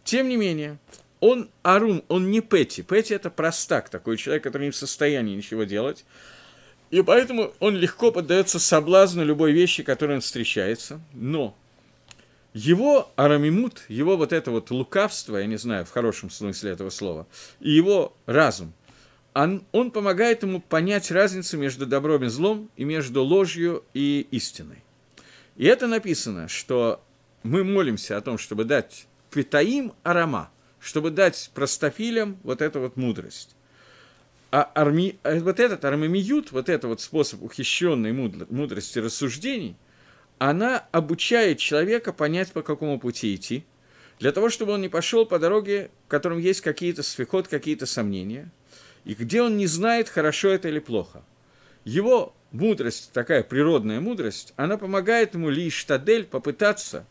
Тем не менее, он Арум, он не Петти. Петти – это простак, такой человек, который не в состоянии ничего делать. И поэтому он легко поддается соблазну любой вещи, которой он встречается. Но его арамимут, его вот это вот лукавство, я не знаю, в хорошем смысле этого слова, и его разум, он, он помогает ему понять разницу между добром и злом, и между ложью и истиной. И это написано, что мы молимся о том, чтобы дать питаим арама, чтобы дать простофилям вот эту вот мудрость. А арми... А вот этот армамиют, вот этот вот способ ухищенной мудрости рассуждений, она обучает человека понять, по какому пути идти, для того, чтобы он не пошел по дороге, в котором есть какие-то свихот какие-то сомнения, и где он не знает, хорошо это или плохо. Его мудрость, такая природная мудрость, она помогает ему лишь тадель попытаться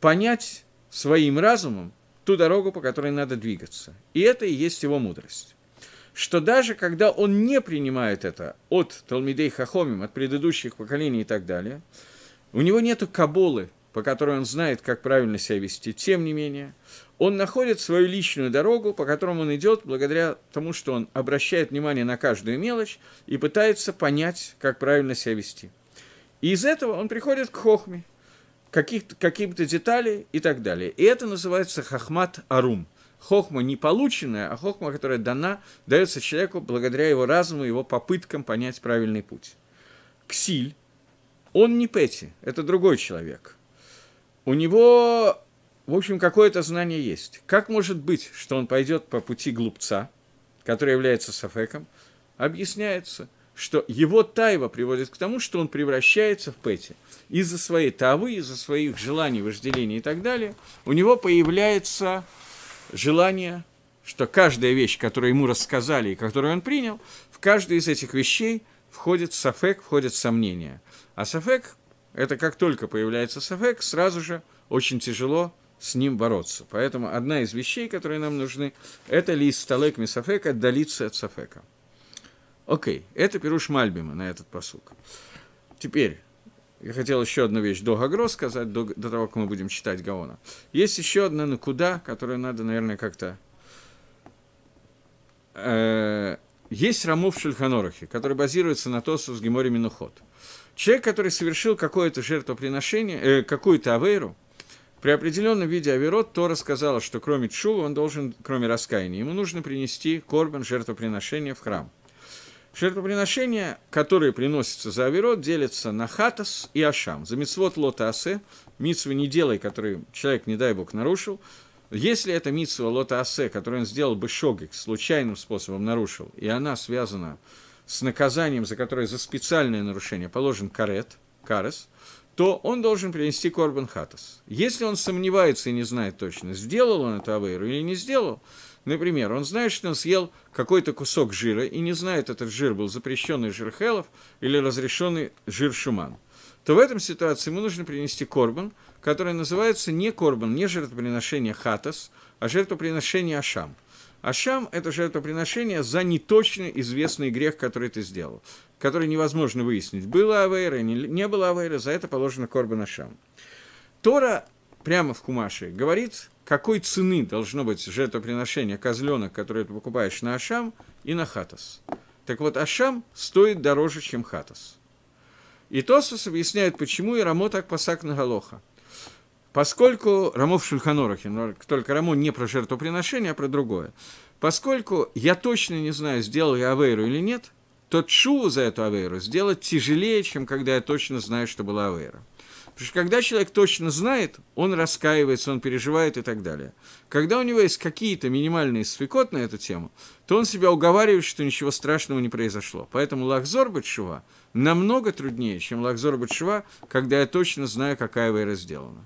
понять своим разумом ту дорогу, по которой надо двигаться. И это и есть его мудрость что даже когда он не принимает это от Талмидей Хахомим, от предыдущих поколений и так далее, у него нету каболы, по которой он знает, как правильно себя вести, тем не менее, он находит свою личную дорогу, по которому он идет, благодаря тому, что он обращает внимание на каждую мелочь и пытается понять, как правильно себя вести. И из этого он приходит к хохме, каких-то, каким-то деталей и так далее. И это называется Хохмат арум – хохма не полученная, а хохма, которая дана, дается человеку благодаря его разуму, его попыткам понять правильный путь. Ксиль, он не Пэти, это другой человек. У него, в общем, какое-то знание есть. Как может быть, что он пойдет по пути глупца, который является Сафеком, объясняется, что его тайва приводит к тому, что он превращается в Пэти. Из-за своей тавы, из-за своих желаний, вожделений и так далее, у него появляется желание, что каждая вещь, которую ему рассказали и которую он принял, в каждой из этих вещей входит сафек, входит сомнение. А сафек – это как только появляется сафек, сразу же очень тяжело с ним бороться. Поэтому одна из вещей, которые нам нужны, это лист талек мисафек, отдалиться от сафека. Окей, это пируш Мальбима на этот посук. Теперь, я хотел еще одну вещь до Гагро сказать, до, до того, как мы будем читать Гаона. Есть еще одна накуда, которую надо, наверное, как-то... Э, есть Рамов Шульханорухи, который базируется на Тосу с Гемори Минухот. Человек, который совершил какое-то жертвоприношение, э, какую-то авейру, при определенном виде Аверот Тора сказала, что кроме Чува он должен, кроме раскаяния, ему нужно принести корбан жертвоприношения в храм. Жертвоприношения, которые приносятся за Аверот, делятся на хатас и ашам. За мицвод лота асе, мицвы не делай, который человек, не дай бог, нарушил. Если это мицва лота асе, которую он сделал бы шогик, случайным способом нарушил, и она связана с наказанием, за которое за специальное нарушение положен карет, карес, то он должен принести корбан хатас. Если он сомневается и не знает точно, сделал он это авейру или не сделал – Например, он знает, что он съел какой-то кусок жира, и не знает, этот жир был запрещенный жир Хелов или разрешенный жир Шуман, то в этом ситуации ему нужно принести корбан, который называется не корбан, не жертвоприношение хатас, а жертвоприношение ашам. Ашам – это жертвоприношение за неточно известный грех, который ты сделал, который невозможно выяснить, было авейра, не было авейра, за это положено корбан ашам. Тора прямо в Хумаше говорит, какой цены должно быть жертвоприношение козленок, которое ты покупаешь на Ашам и на Хатас. Так вот, Ашам стоит дороже, чем Хатас. И Тосус объясняет, почему и Рамо так пасак на Галоха. Поскольку Рамо в Шульханорахе, только Рамо не про жертвоприношение, а про другое. Поскольку я точно не знаю, сделал я Авейру или нет, то Чу за эту Авейру сделать тяжелее, чем когда я точно знаю, что была Авейра. Потому что когда человек точно знает, он раскаивается, он переживает и так далее. Когда у него есть какие-то минимальные свекот на эту тему, то он себя уговаривает, что ничего страшного не произошло. Поэтому лахзор Батшува намного труднее, чем лахзор Батшува, когда я точно знаю, какая вера сделана.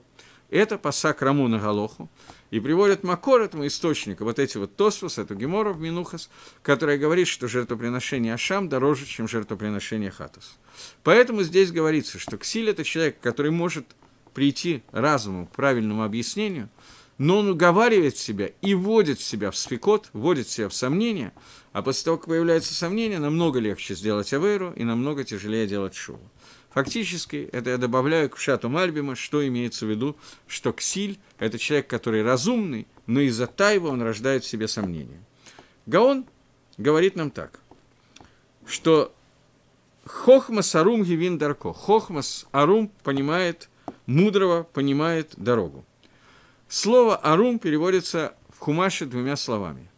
Это пасак Рамуна Галоху. И приводят Макор этому источнику, вот эти вот Тосфос, эту Геморов, Минухас, которая говорит, что жертвоприношение Ашам дороже, чем жертвоприношение Хатус. Поэтому здесь говорится, что Ксиль – это человек, который может прийти разуму к правильному объяснению, но он уговаривает себя и вводит себя в свекот, вводит себя в сомнение, а после того, как появляется сомнение, намного легче сделать Авейру и намного тяжелее делать Шуву. Фактически, это я добавляю к шату Мальбима, что имеется в виду, что Ксиль – это человек, который разумный, но из-за тайва он рождает в себе сомнения. Гаон говорит нам так, что Хохмас Арум Гивин Дарко. Хохмас Арум понимает мудрого, понимает дорогу. Слово Арум переводится в Хумаше двумя словами.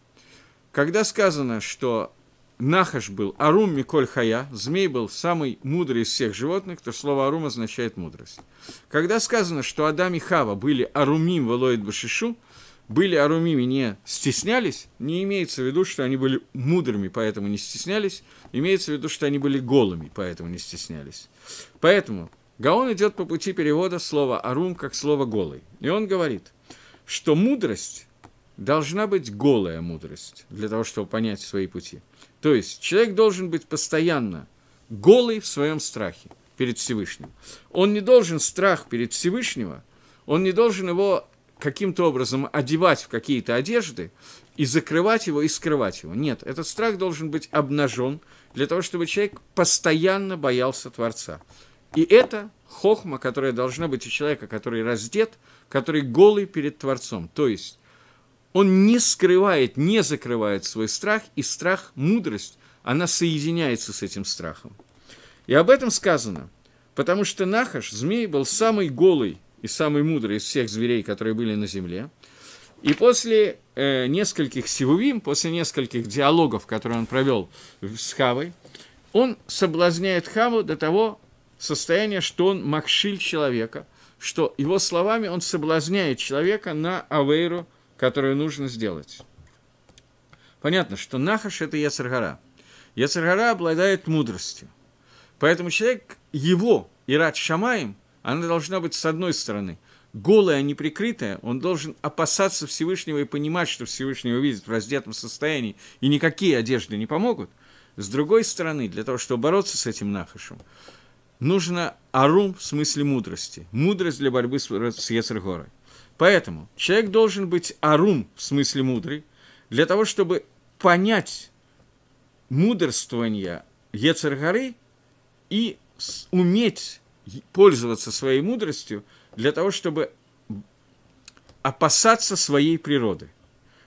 Когда сказано, что Нахаш был Арум Миколь Хая, змей был самый мудрый из всех животных, то слово Арум означает мудрость. Когда сказано, что Адам и Хава были Арумим Валоид Башишу, были Арумими не стеснялись, не имеется в виду, что они были мудрыми, поэтому не стеснялись, имеется в виду, что они были голыми, поэтому не стеснялись. Поэтому Гаон идет по пути перевода слова «арум» как слово «голый». И он говорит, что мудрость должна быть голая мудрость для того, чтобы понять свои пути – то есть человек должен быть постоянно голый в своем страхе перед Всевышним. Он не должен страх перед Всевышнего, он не должен его каким-то образом одевать в какие-то одежды и закрывать его, и скрывать его. Нет, этот страх должен быть обнажен для того, чтобы человек постоянно боялся Творца. И это хохма, которая должна быть у человека, который раздет, который голый перед Творцом. То есть он не скрывает, не закрывает свой страх, и страх, мудрость, она соединяется с этим страхом. И об этом сказано, потому что Нахаш, змей, был самый голый и самый мудрый из всех зверей, которые были на земле. И после э, нескольких сивувим, после нескольких диалогов, которые он провел с Хавой, он соблазняет Хаву до того состояния, что он макшиль человека, что его словами он соблазняет человека на авейру которую нужно сделать. Понятно, что Нахаш – это Ясаргара. Ясаргара обладает мудростью. Поэтому человек, его и рад Шамаем, она должна быть с одной стороны – голая, не прикрытая, он должен опасаться Всевышнего и понимать, что Всевышнего видит в раздетом состоянии, и никакие одежды не помогут. С другой стороны, для того, чтобы бороться с этим нахашем, нужно арум в смысле мудрости. Мудрость для борьбы с Ецергорой. Поэтому человек должен быть арум, в смысле мудрый, для того, чтобы понять мудрствование Ецергары и уметь пользоваться своей мудростью для того, чтобы опасаться своей природы.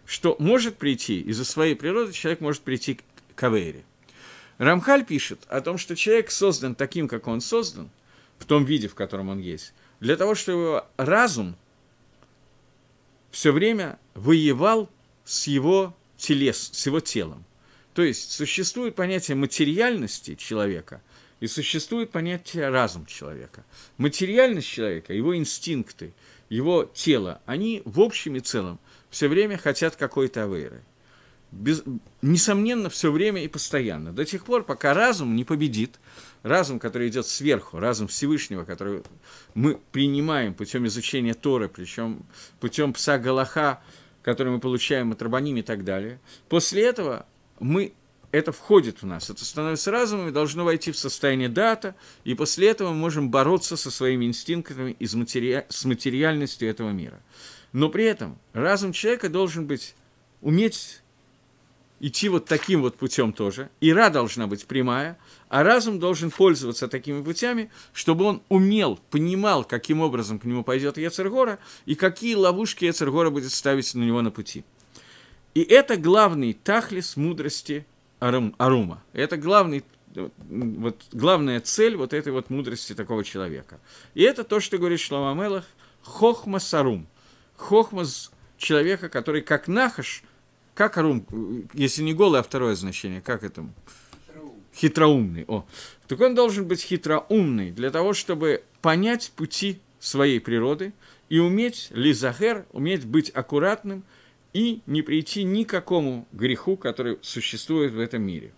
Что может прийти, из-за своей природы человек может прийти к Авере. Рамхаль пишет о том, что человек создан таким, как он создан, в том виде, в котором он есть, для того, чтобы его разум – все время воевал с его, телес, с его телом. То есть существует понятие материальности человека и существует понятие разум человека. Материальность человека, его инстинкты, его тело, они в общем и целом все время хотят какой-то авейры. Без, несомненно, все время и постоянно, до тех пор, пока разум не победит, разум, который идет сверху, разум Всевышнего, который мы принимаем путем изучения Торы, причем путем пса Галаха, который мы получаем от Рабаним и так далее. После этого мы это входит в нас, это становится разумом и должно войти в состояние дата, и после этого мы можем бороться со своими инстинктами и с, матери... с материальностью этого мира. Но при этом разум человека должен быть, уметь идти вот таким вот путем тоже. Ира должна быть прямая, а разум должен пользоваться такими путями, чтобы он умел, понимал, каким образом к нему пойдет Ецергора и какие ловушки Ецергора будет ставить на него на пути. И это главный тахлис мудрости Арума. Это главный вот главная цель вот этой вот мудрости такого человека. И это то, что говорит Мелах Шламамелах, арум хохмас человека, который как нахаш – как Арум, если не голый, а второе значение, как это? Хитроумный. О, так он должен быть хитроумный для того, чтобы понять пути своей природы и уметь лизахер, уметь быть аккуратным и не прийти ни к какому греху, который существует в этом мире.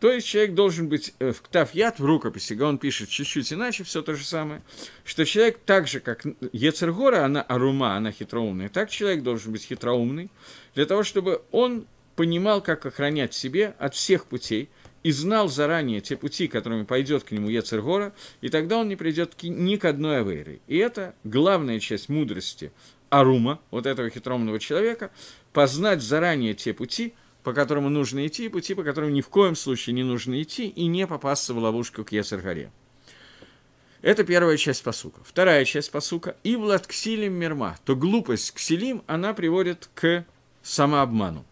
То есть человек должен быть э, в Ктафьят, в рукописи, он пишет чуть-чуть иначе, все то же самое, что человек так же, как Ецергора, она арума, она хитроумная, так человек должен быть хитроумный, для того, чтобы он понимал, как охранять себе от всех путей, и знал заранее те пути, которыми пойдет к нему Ецергора, и тогда он не придет ни к одной авере. И это главная часть мудрости Арума, вот этого хитроумного человека, познать заранее те пути, по которому нужно идти, и пути, по которому ни в коем случае не нужно идти, и не попасться в ловушку к Ецаргаре. Это первая часть посука. Вторая часть посука – «Ивлад ксилим мирма», то глупость ксилим, она приводит к самообману.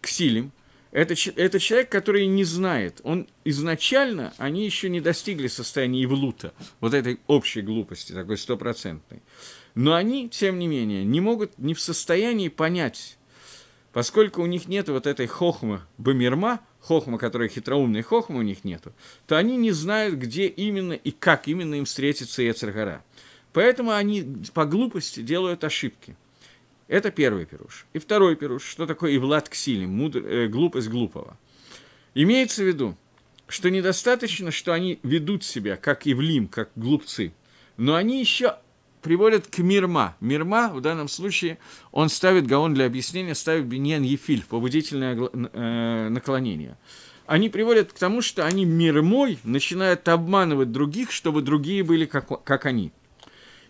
Ксилим – это, это человек, который не знает. Он изначально, они еще не достигли состояния ивлута, вот этой общей глупости, такой стопроцентной. Но они, тем не менее, не могут не в состоянии понять, Поскольку у них нет вот этой хохмы Бамирма, хохма, которая хитроумной хохмы у них нету, то они не знают, где именно и как именно им встретится Ецергара. Поэтому они по глупости делают ошибки. Это первый пируш. И второй пируш, что такое Ивлад Ксили, мудр, э, глупость глупого. Имеется в виду, что недостаточно, что они ведут себя как Ивлим, как глупцы, но они еще приводят к Мирма. Мирма, в данном случае, он ставит, Гаон для объяснения, ставит Беньян Ефиль, побудительное э, наклонение. Они приводят к тому, что они мирмой начинают обманывать других, чтобы другие были как, как они.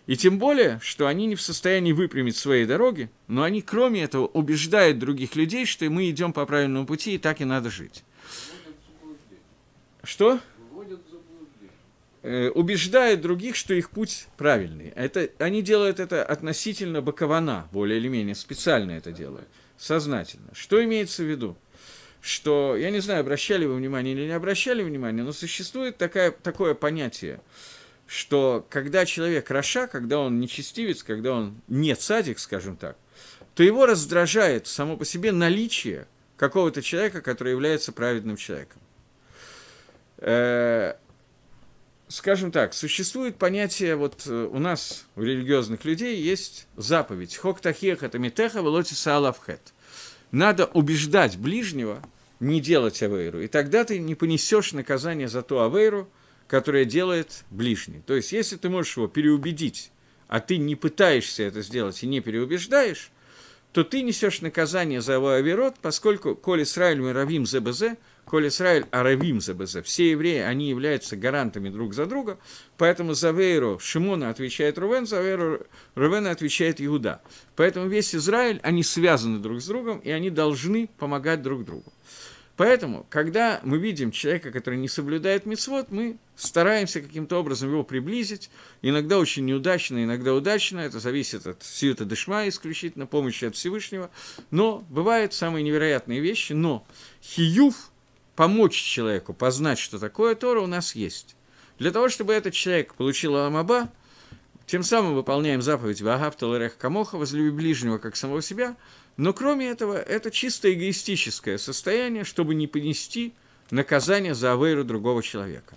И тем более, что они не в состоянии выпрямить свои дороги, но они, кроме этого, убеждают других людей, что мы идем по правильному пути и так и надо жить. Что? Э, убеждают других, что их путь правильный. Это, они делают это относительно бокована, более или менее специально это делают, сознательно. Что имеется в виду? Что, я не знаю, обращали вы внимание или не обращали внимание, но существует такая, такое понятие, что когда человек Раша, когда он нечестивец, когда он не садик, скажем так, то его раздражает само по себе наличие какого-то человека, который является праведным человеком э, скажем так, существует понятие, вот э, у нас, у религиозных людей, есть заповедь. Хок тахех это митеха волоти саалавхет. Надо убеждать ближнего не делать авейру, и тогда ты не понесешь наказание за ту авейру, которое делает ближний. То есть, если ты можешь его переубедить, а ты не пытаешься это сделать и не переубеждаешь, то ты несешь наказание за его авирот, поскольку, коли Сраиль Миравим ЗБЗ, Коль Израиль Аравим Забезе. Все евреи, они являются гарантами друг за друга, поэтому за Вейру Шимона отвечает Рувен, за Вейру Рувена отвечает Иуда. Поэтому весь Израиль, они связаны друг с другом, и они должны помогать друг другу. Поэтому, когда мы видим человека, который не соблюдает мецвод, мы стараемся каким-то образом его приблизить. Иногда очень неудачно, иногда удачно. Это зависит от Сиюта Дышма исключительно, помощи от Всевышнего. Но бывают самые невероятные вещи. Но хиюв – помочь человеку познать, что такое Тора, у нас есть. Для того, чтобы этот человек получил Аламаба, тем самым выполняем заповедь Вагаптал Рех Камоха, возлюби ближнего, как самого себя, но кроме этого, это чисто эгоистическое состояние, чтобы не понести наказание за авейру другого человека.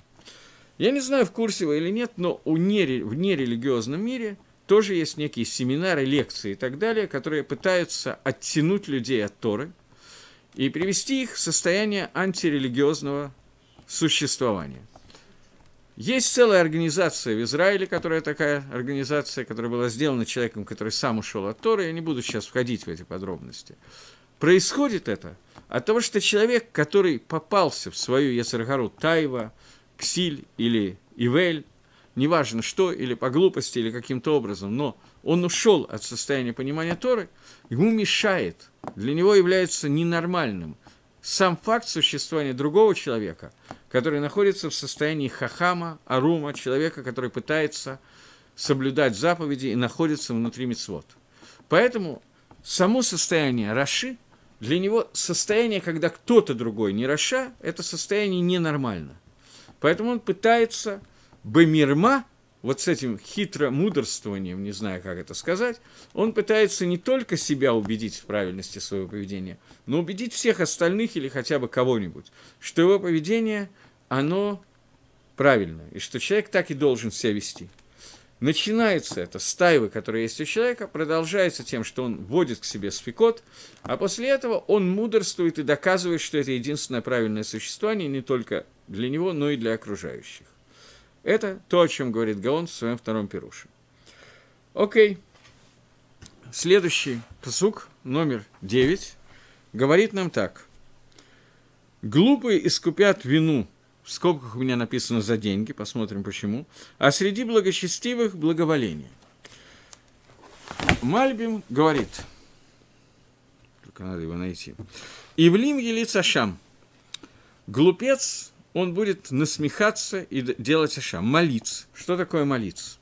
Я не знаю, в курсе вы или нет, но у нери, в нерелигиозном мире тоже есть некие семинары, лекции и так далее, которые пытаются оттянуть людей от Торы – и привести их в состояние антирелигиозного существования. Есть целая организация в Израиле, которая такая организация, которая была сделана человеком, который сам ушел от Торы, я не буду сейчас входить в эти подробности. Происходит это от того, что человек, который попался в свою Ясаргару Тайва, Ксиль или Ивель, неважно что, или по глупости, или каким-то образом, но он ушел от состояния понимания Торы, ему мешает, для него является ненормальным сам факт существования другого человека, который находится в состоянии хахама, арума, человека, который пытается соблюдать заповеди и находится внутри мицвод. Поэтому само состояние Раши, для него состояние, когда кто-то другой не Раша, это состояние ненормально. Поэтому он пытается бемирма вот с этим хитро мудрствованием, не знаю, как это сказать, он пытается не только себя убедить в правильности своего поведения, но убедить всех остальных или хотя бы кого-нибудь, что его поведение, оно правильно, и что человек так и должен себя вести. Начинается это с тайвы, которая есть у человека, продолжается тем, что он вводит к себе спекот, а после этого он мудрствует и доказывает, что это единственное правильное существование не только для него, но и для окружающих. Это то, о чем говорит Гаон в своем втором пируше. Окей. Следующий посук, номер девять говорит нам так. «Глупые искупят вину в скобках у меня написано «за деньги», посмотрим почему, а среди благочестивых – благоволение. Мальбим говорит, только надо его найти, «Ивлим елиц Ашам, глупец он будет насмехаться и делать аша. молиться. Что такое молиться?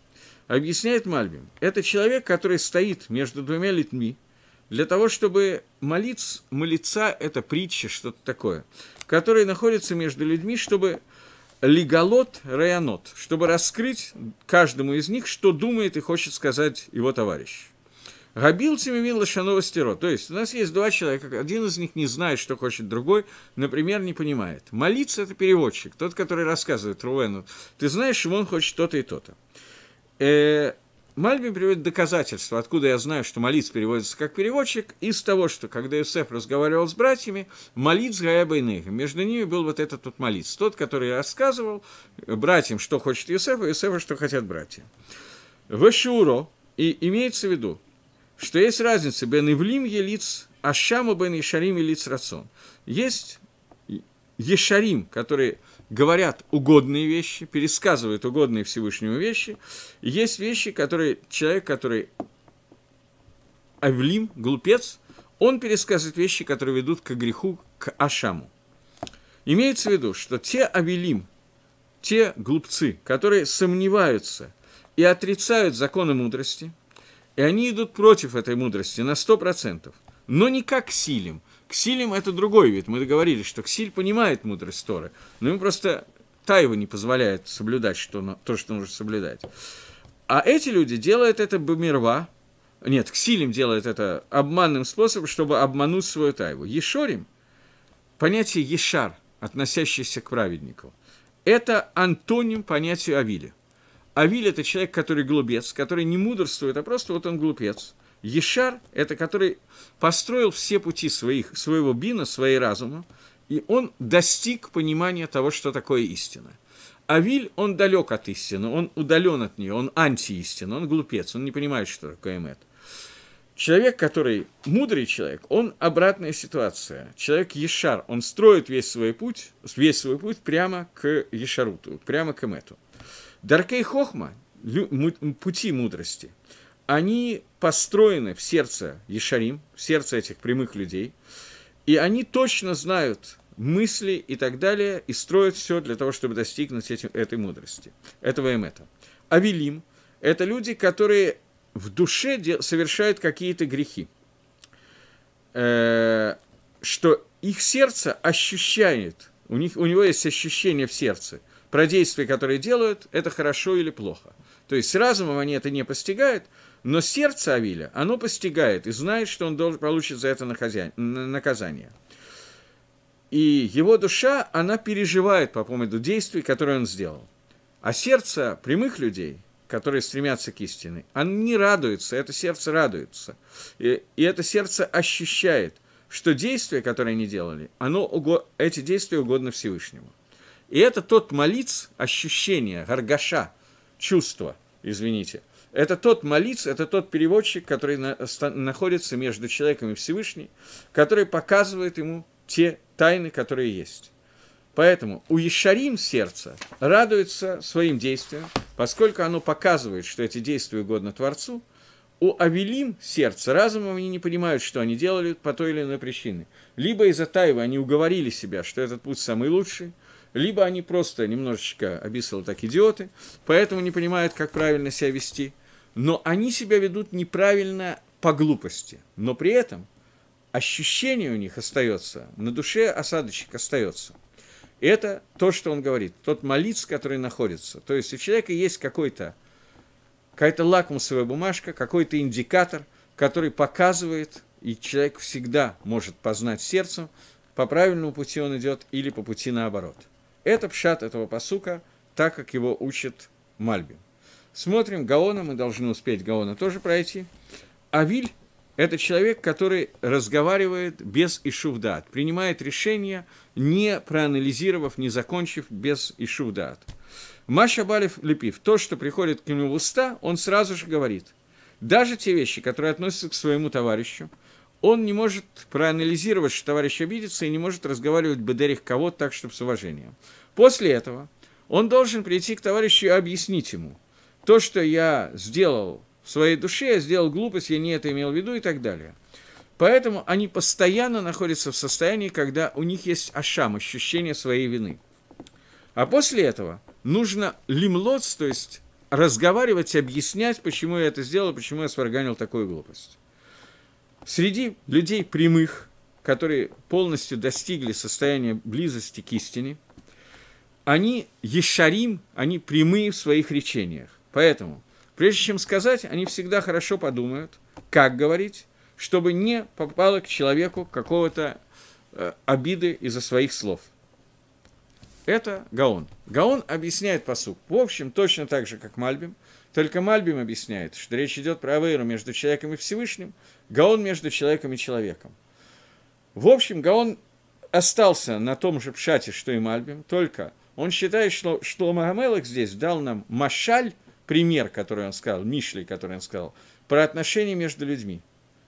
Объясняет Мальбим, это человек, который стоит между двумя людьми, для того, чтобы молиться, молиться – это притча, что-то такое, который находится между людьми, чтобы легалот раянот, чтобы раскрыть каждому из них, что думает и хочет сказать его товарищ. Габил Тимимин Лошанова Стеро. То есть у нас есть два человека, один из них не знает, что хочет другой, например, не понимает. Молиться – это переводчик, тот, который рассказывает Рувену. Ты знаешь, что он хочет то-то и то-то. Э, Мальбим приводит доказательства, откуда я знаю, что молитв переводится как переводчик, из того, что когда Иосиф разговаривал с братьями, молитв Гаэба Между ними был вот этот вот молитв, тот, который рассказывал братьям, что хочет Иосиф, и Иосифа, что хотят братья. Вашиуро, и имеется в виду, что есть разница бен Ивлим Елиц, Ашама бен Ешарим Елиц Рацион. Есть Ешарим, которые говорят угодные вещи, пересказывают угодные Всевышнему вещи. Есть вещи, которые человек, который Авлим, глупец, он пересказывает вещи, которые ведут к греху, к Ашаму. Имеется в виду, что те Авелим, те глупцы, которые сомневаются и отрицают законы мудрости – и они идут против этой мудрости на 100%. Но не как Силим. Ксилим – это другой вид. Мы договорились, что Ксиль понимает мудрость Торы, но ему просто Тайва не позволяет соблюдать что, то, что нужно соблюдать. А эти люди делают это бумерва, нет, Ксилим делают это обманным способом, чтобы обмануть свою тайву. Ешорим – понятие ешар, относящееся к праведнику. Это антоним понятию Авиля. А Виль – это человек, который глупец, который не мудрствует, а просто вот он глупец. Ешар – это который построил все пути своих, своего бина, своей разума, и он достиг понимания того, что такое истина. Авиль, он далек от истины, он удален от нее, он антиистина, он глупец, он не понимает, что такое Эмет. Человек, который мудрый человек, он обратная ситуация. Человек Ешар, он строит весь свой путь, весь свой путь прямо к Ешаруту, прямо к Эмету. Даркей Хохма, пути мудрости, они построены в сердце Ешарим, в сердце этих прямых людей, и они точно знают мысли и так далее, и строят все для того, чтобы достигнуть этим, этой мудрости, этого им это. Авелим – это люди, которые в душе дел, совершают какие-то грехи, э, что их сердце ощущает, у, них, у него есть ощущение в сердце – про действия, которые делают, это хорошо или плохо. То есть с разумом они это не постигают, но сердце Авиля, оно постигает и знает, что он должен, получит за это наказание. И его душа, она переживает по поводу действий, которые он сделал. А сердце прямых людей, которые стремятся к истине, они радуются, это сердце радуется. И, и это сердце ощущает, что действия, которые они делали, оно, эти действия угодно Всевышнему. И это тот молиц, ощущение, гаргаша, чувство, извините. Это тот молиц, это тот переводчик, который на, находится между человеком и Всевышним, который показывает ему те тайны, которые есть. Поэтому у Ешарим сердце радуется своим действиям, поскольку оно показывает, что эти действия угодно Творцу. У Авелим сердце разумом они не понимают, что они делали по той или иной причине. Либо из-за Таева они уговорили себя, что этот путь самый лучший, либо они просто немножечко, описывал так, идиоты, поэтому не понимают, как правильно себя вести, но они себя ведут неправильно по глупости, но при этом ощущение у них остается, на душе осадочек остается. Это то, что он говорит, тот молитв, который находится. То есть у человека есть какой-то, какая-то лакмусовая бумажка, какой-то индикатор, который показывает, и человек всегда может познать сердцем, по правильному пути он идет или по пути наоборот. Это пшат этого посука, так как его учит Мальби. Смотрим Гаона, мы должны успеть Гаона тоже пройти. Авиль – это человек, который разговаривает без ишувдат, принимает решения, не проанализировав, не закончив без ишувдат. Маша Балев Лепив, то, что приходит к нему в уста, он сразу же говорит. Даже те вещи, которые относятся к своему товарищу – он не может проанализировать, что товарищ обидится, и не может разговаривать бедерих кого так, чтобы с уважением. После этого он должен прийти к товарищу и объяснить ему, то, что я сделал в своей душе, я сделал глупость, я не это имел в виду и так далее. Поэтому они постоянно находятся в состоянии, когда у них есть ашам, ощущение своей вины. А после этого нужно лимлоц, то есть разговаривать, объяснять, почему я это сделал, почему я сварганил такую глупость. Среди людей прямых, которые полностью достигли состояния близости к истине, они ешарим, они прямые в своих речениях. Поэтому, прежде чем сказать, они всегда хорошо подумают, как говорить, чтобы не попало к человеку какого-то э, обиды из-за своих слов. Это Гаон. Гаон объясняет посук. В общем, точно так же, как Мальбим – только Мальбим объясняет, что речь идет про Авейру между человеком и Всевышним, Гаон между человеком и человеком. В общем, Гаон остался на том же пшате, что и Мальбим, только он считает, что, что Магомелах здесь дал нам Машаль, пример, который он сказал, мишлей, который он сказал, про отношения между людьми.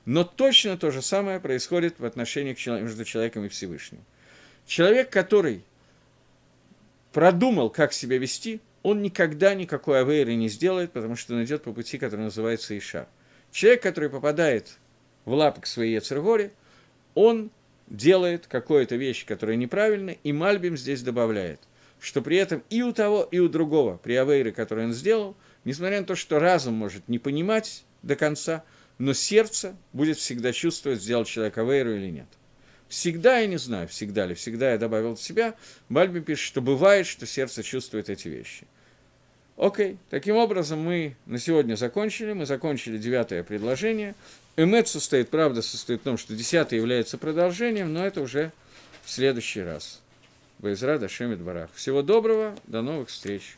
Но точно то же самое происходит в отношениях между человеком и Всевышним. Человек, который продумал, как себя вести – он никогда никакой авейры не сделает, потому что он идет по пути, который называется Иша. Человек, который попадает в лапы к своей Ецергоре, он делает какую-то вещь, которая неправильна, и Мальбим здесь добавляет, что при этом и у того, и у другого, при авейре, который он сделал, несмотря на то, что разум может не понимать до конца, но сердце будет всегда чувствовать, сделал человек авейру или нет. Всегда, я не знаю, всегда ли, всегда я добавил себя, Мальбим пишет, что бывает, что сердце чувствует эти вещи. Окей, таким образом мы на сегодня закончили, мы закончили девятое предложение. Эмет состоит, правда, состоит в том, что десятое является продолжением, но это уже в следующий раз. Боизра Дашемид Барах. Всего доброго, до новых встреч.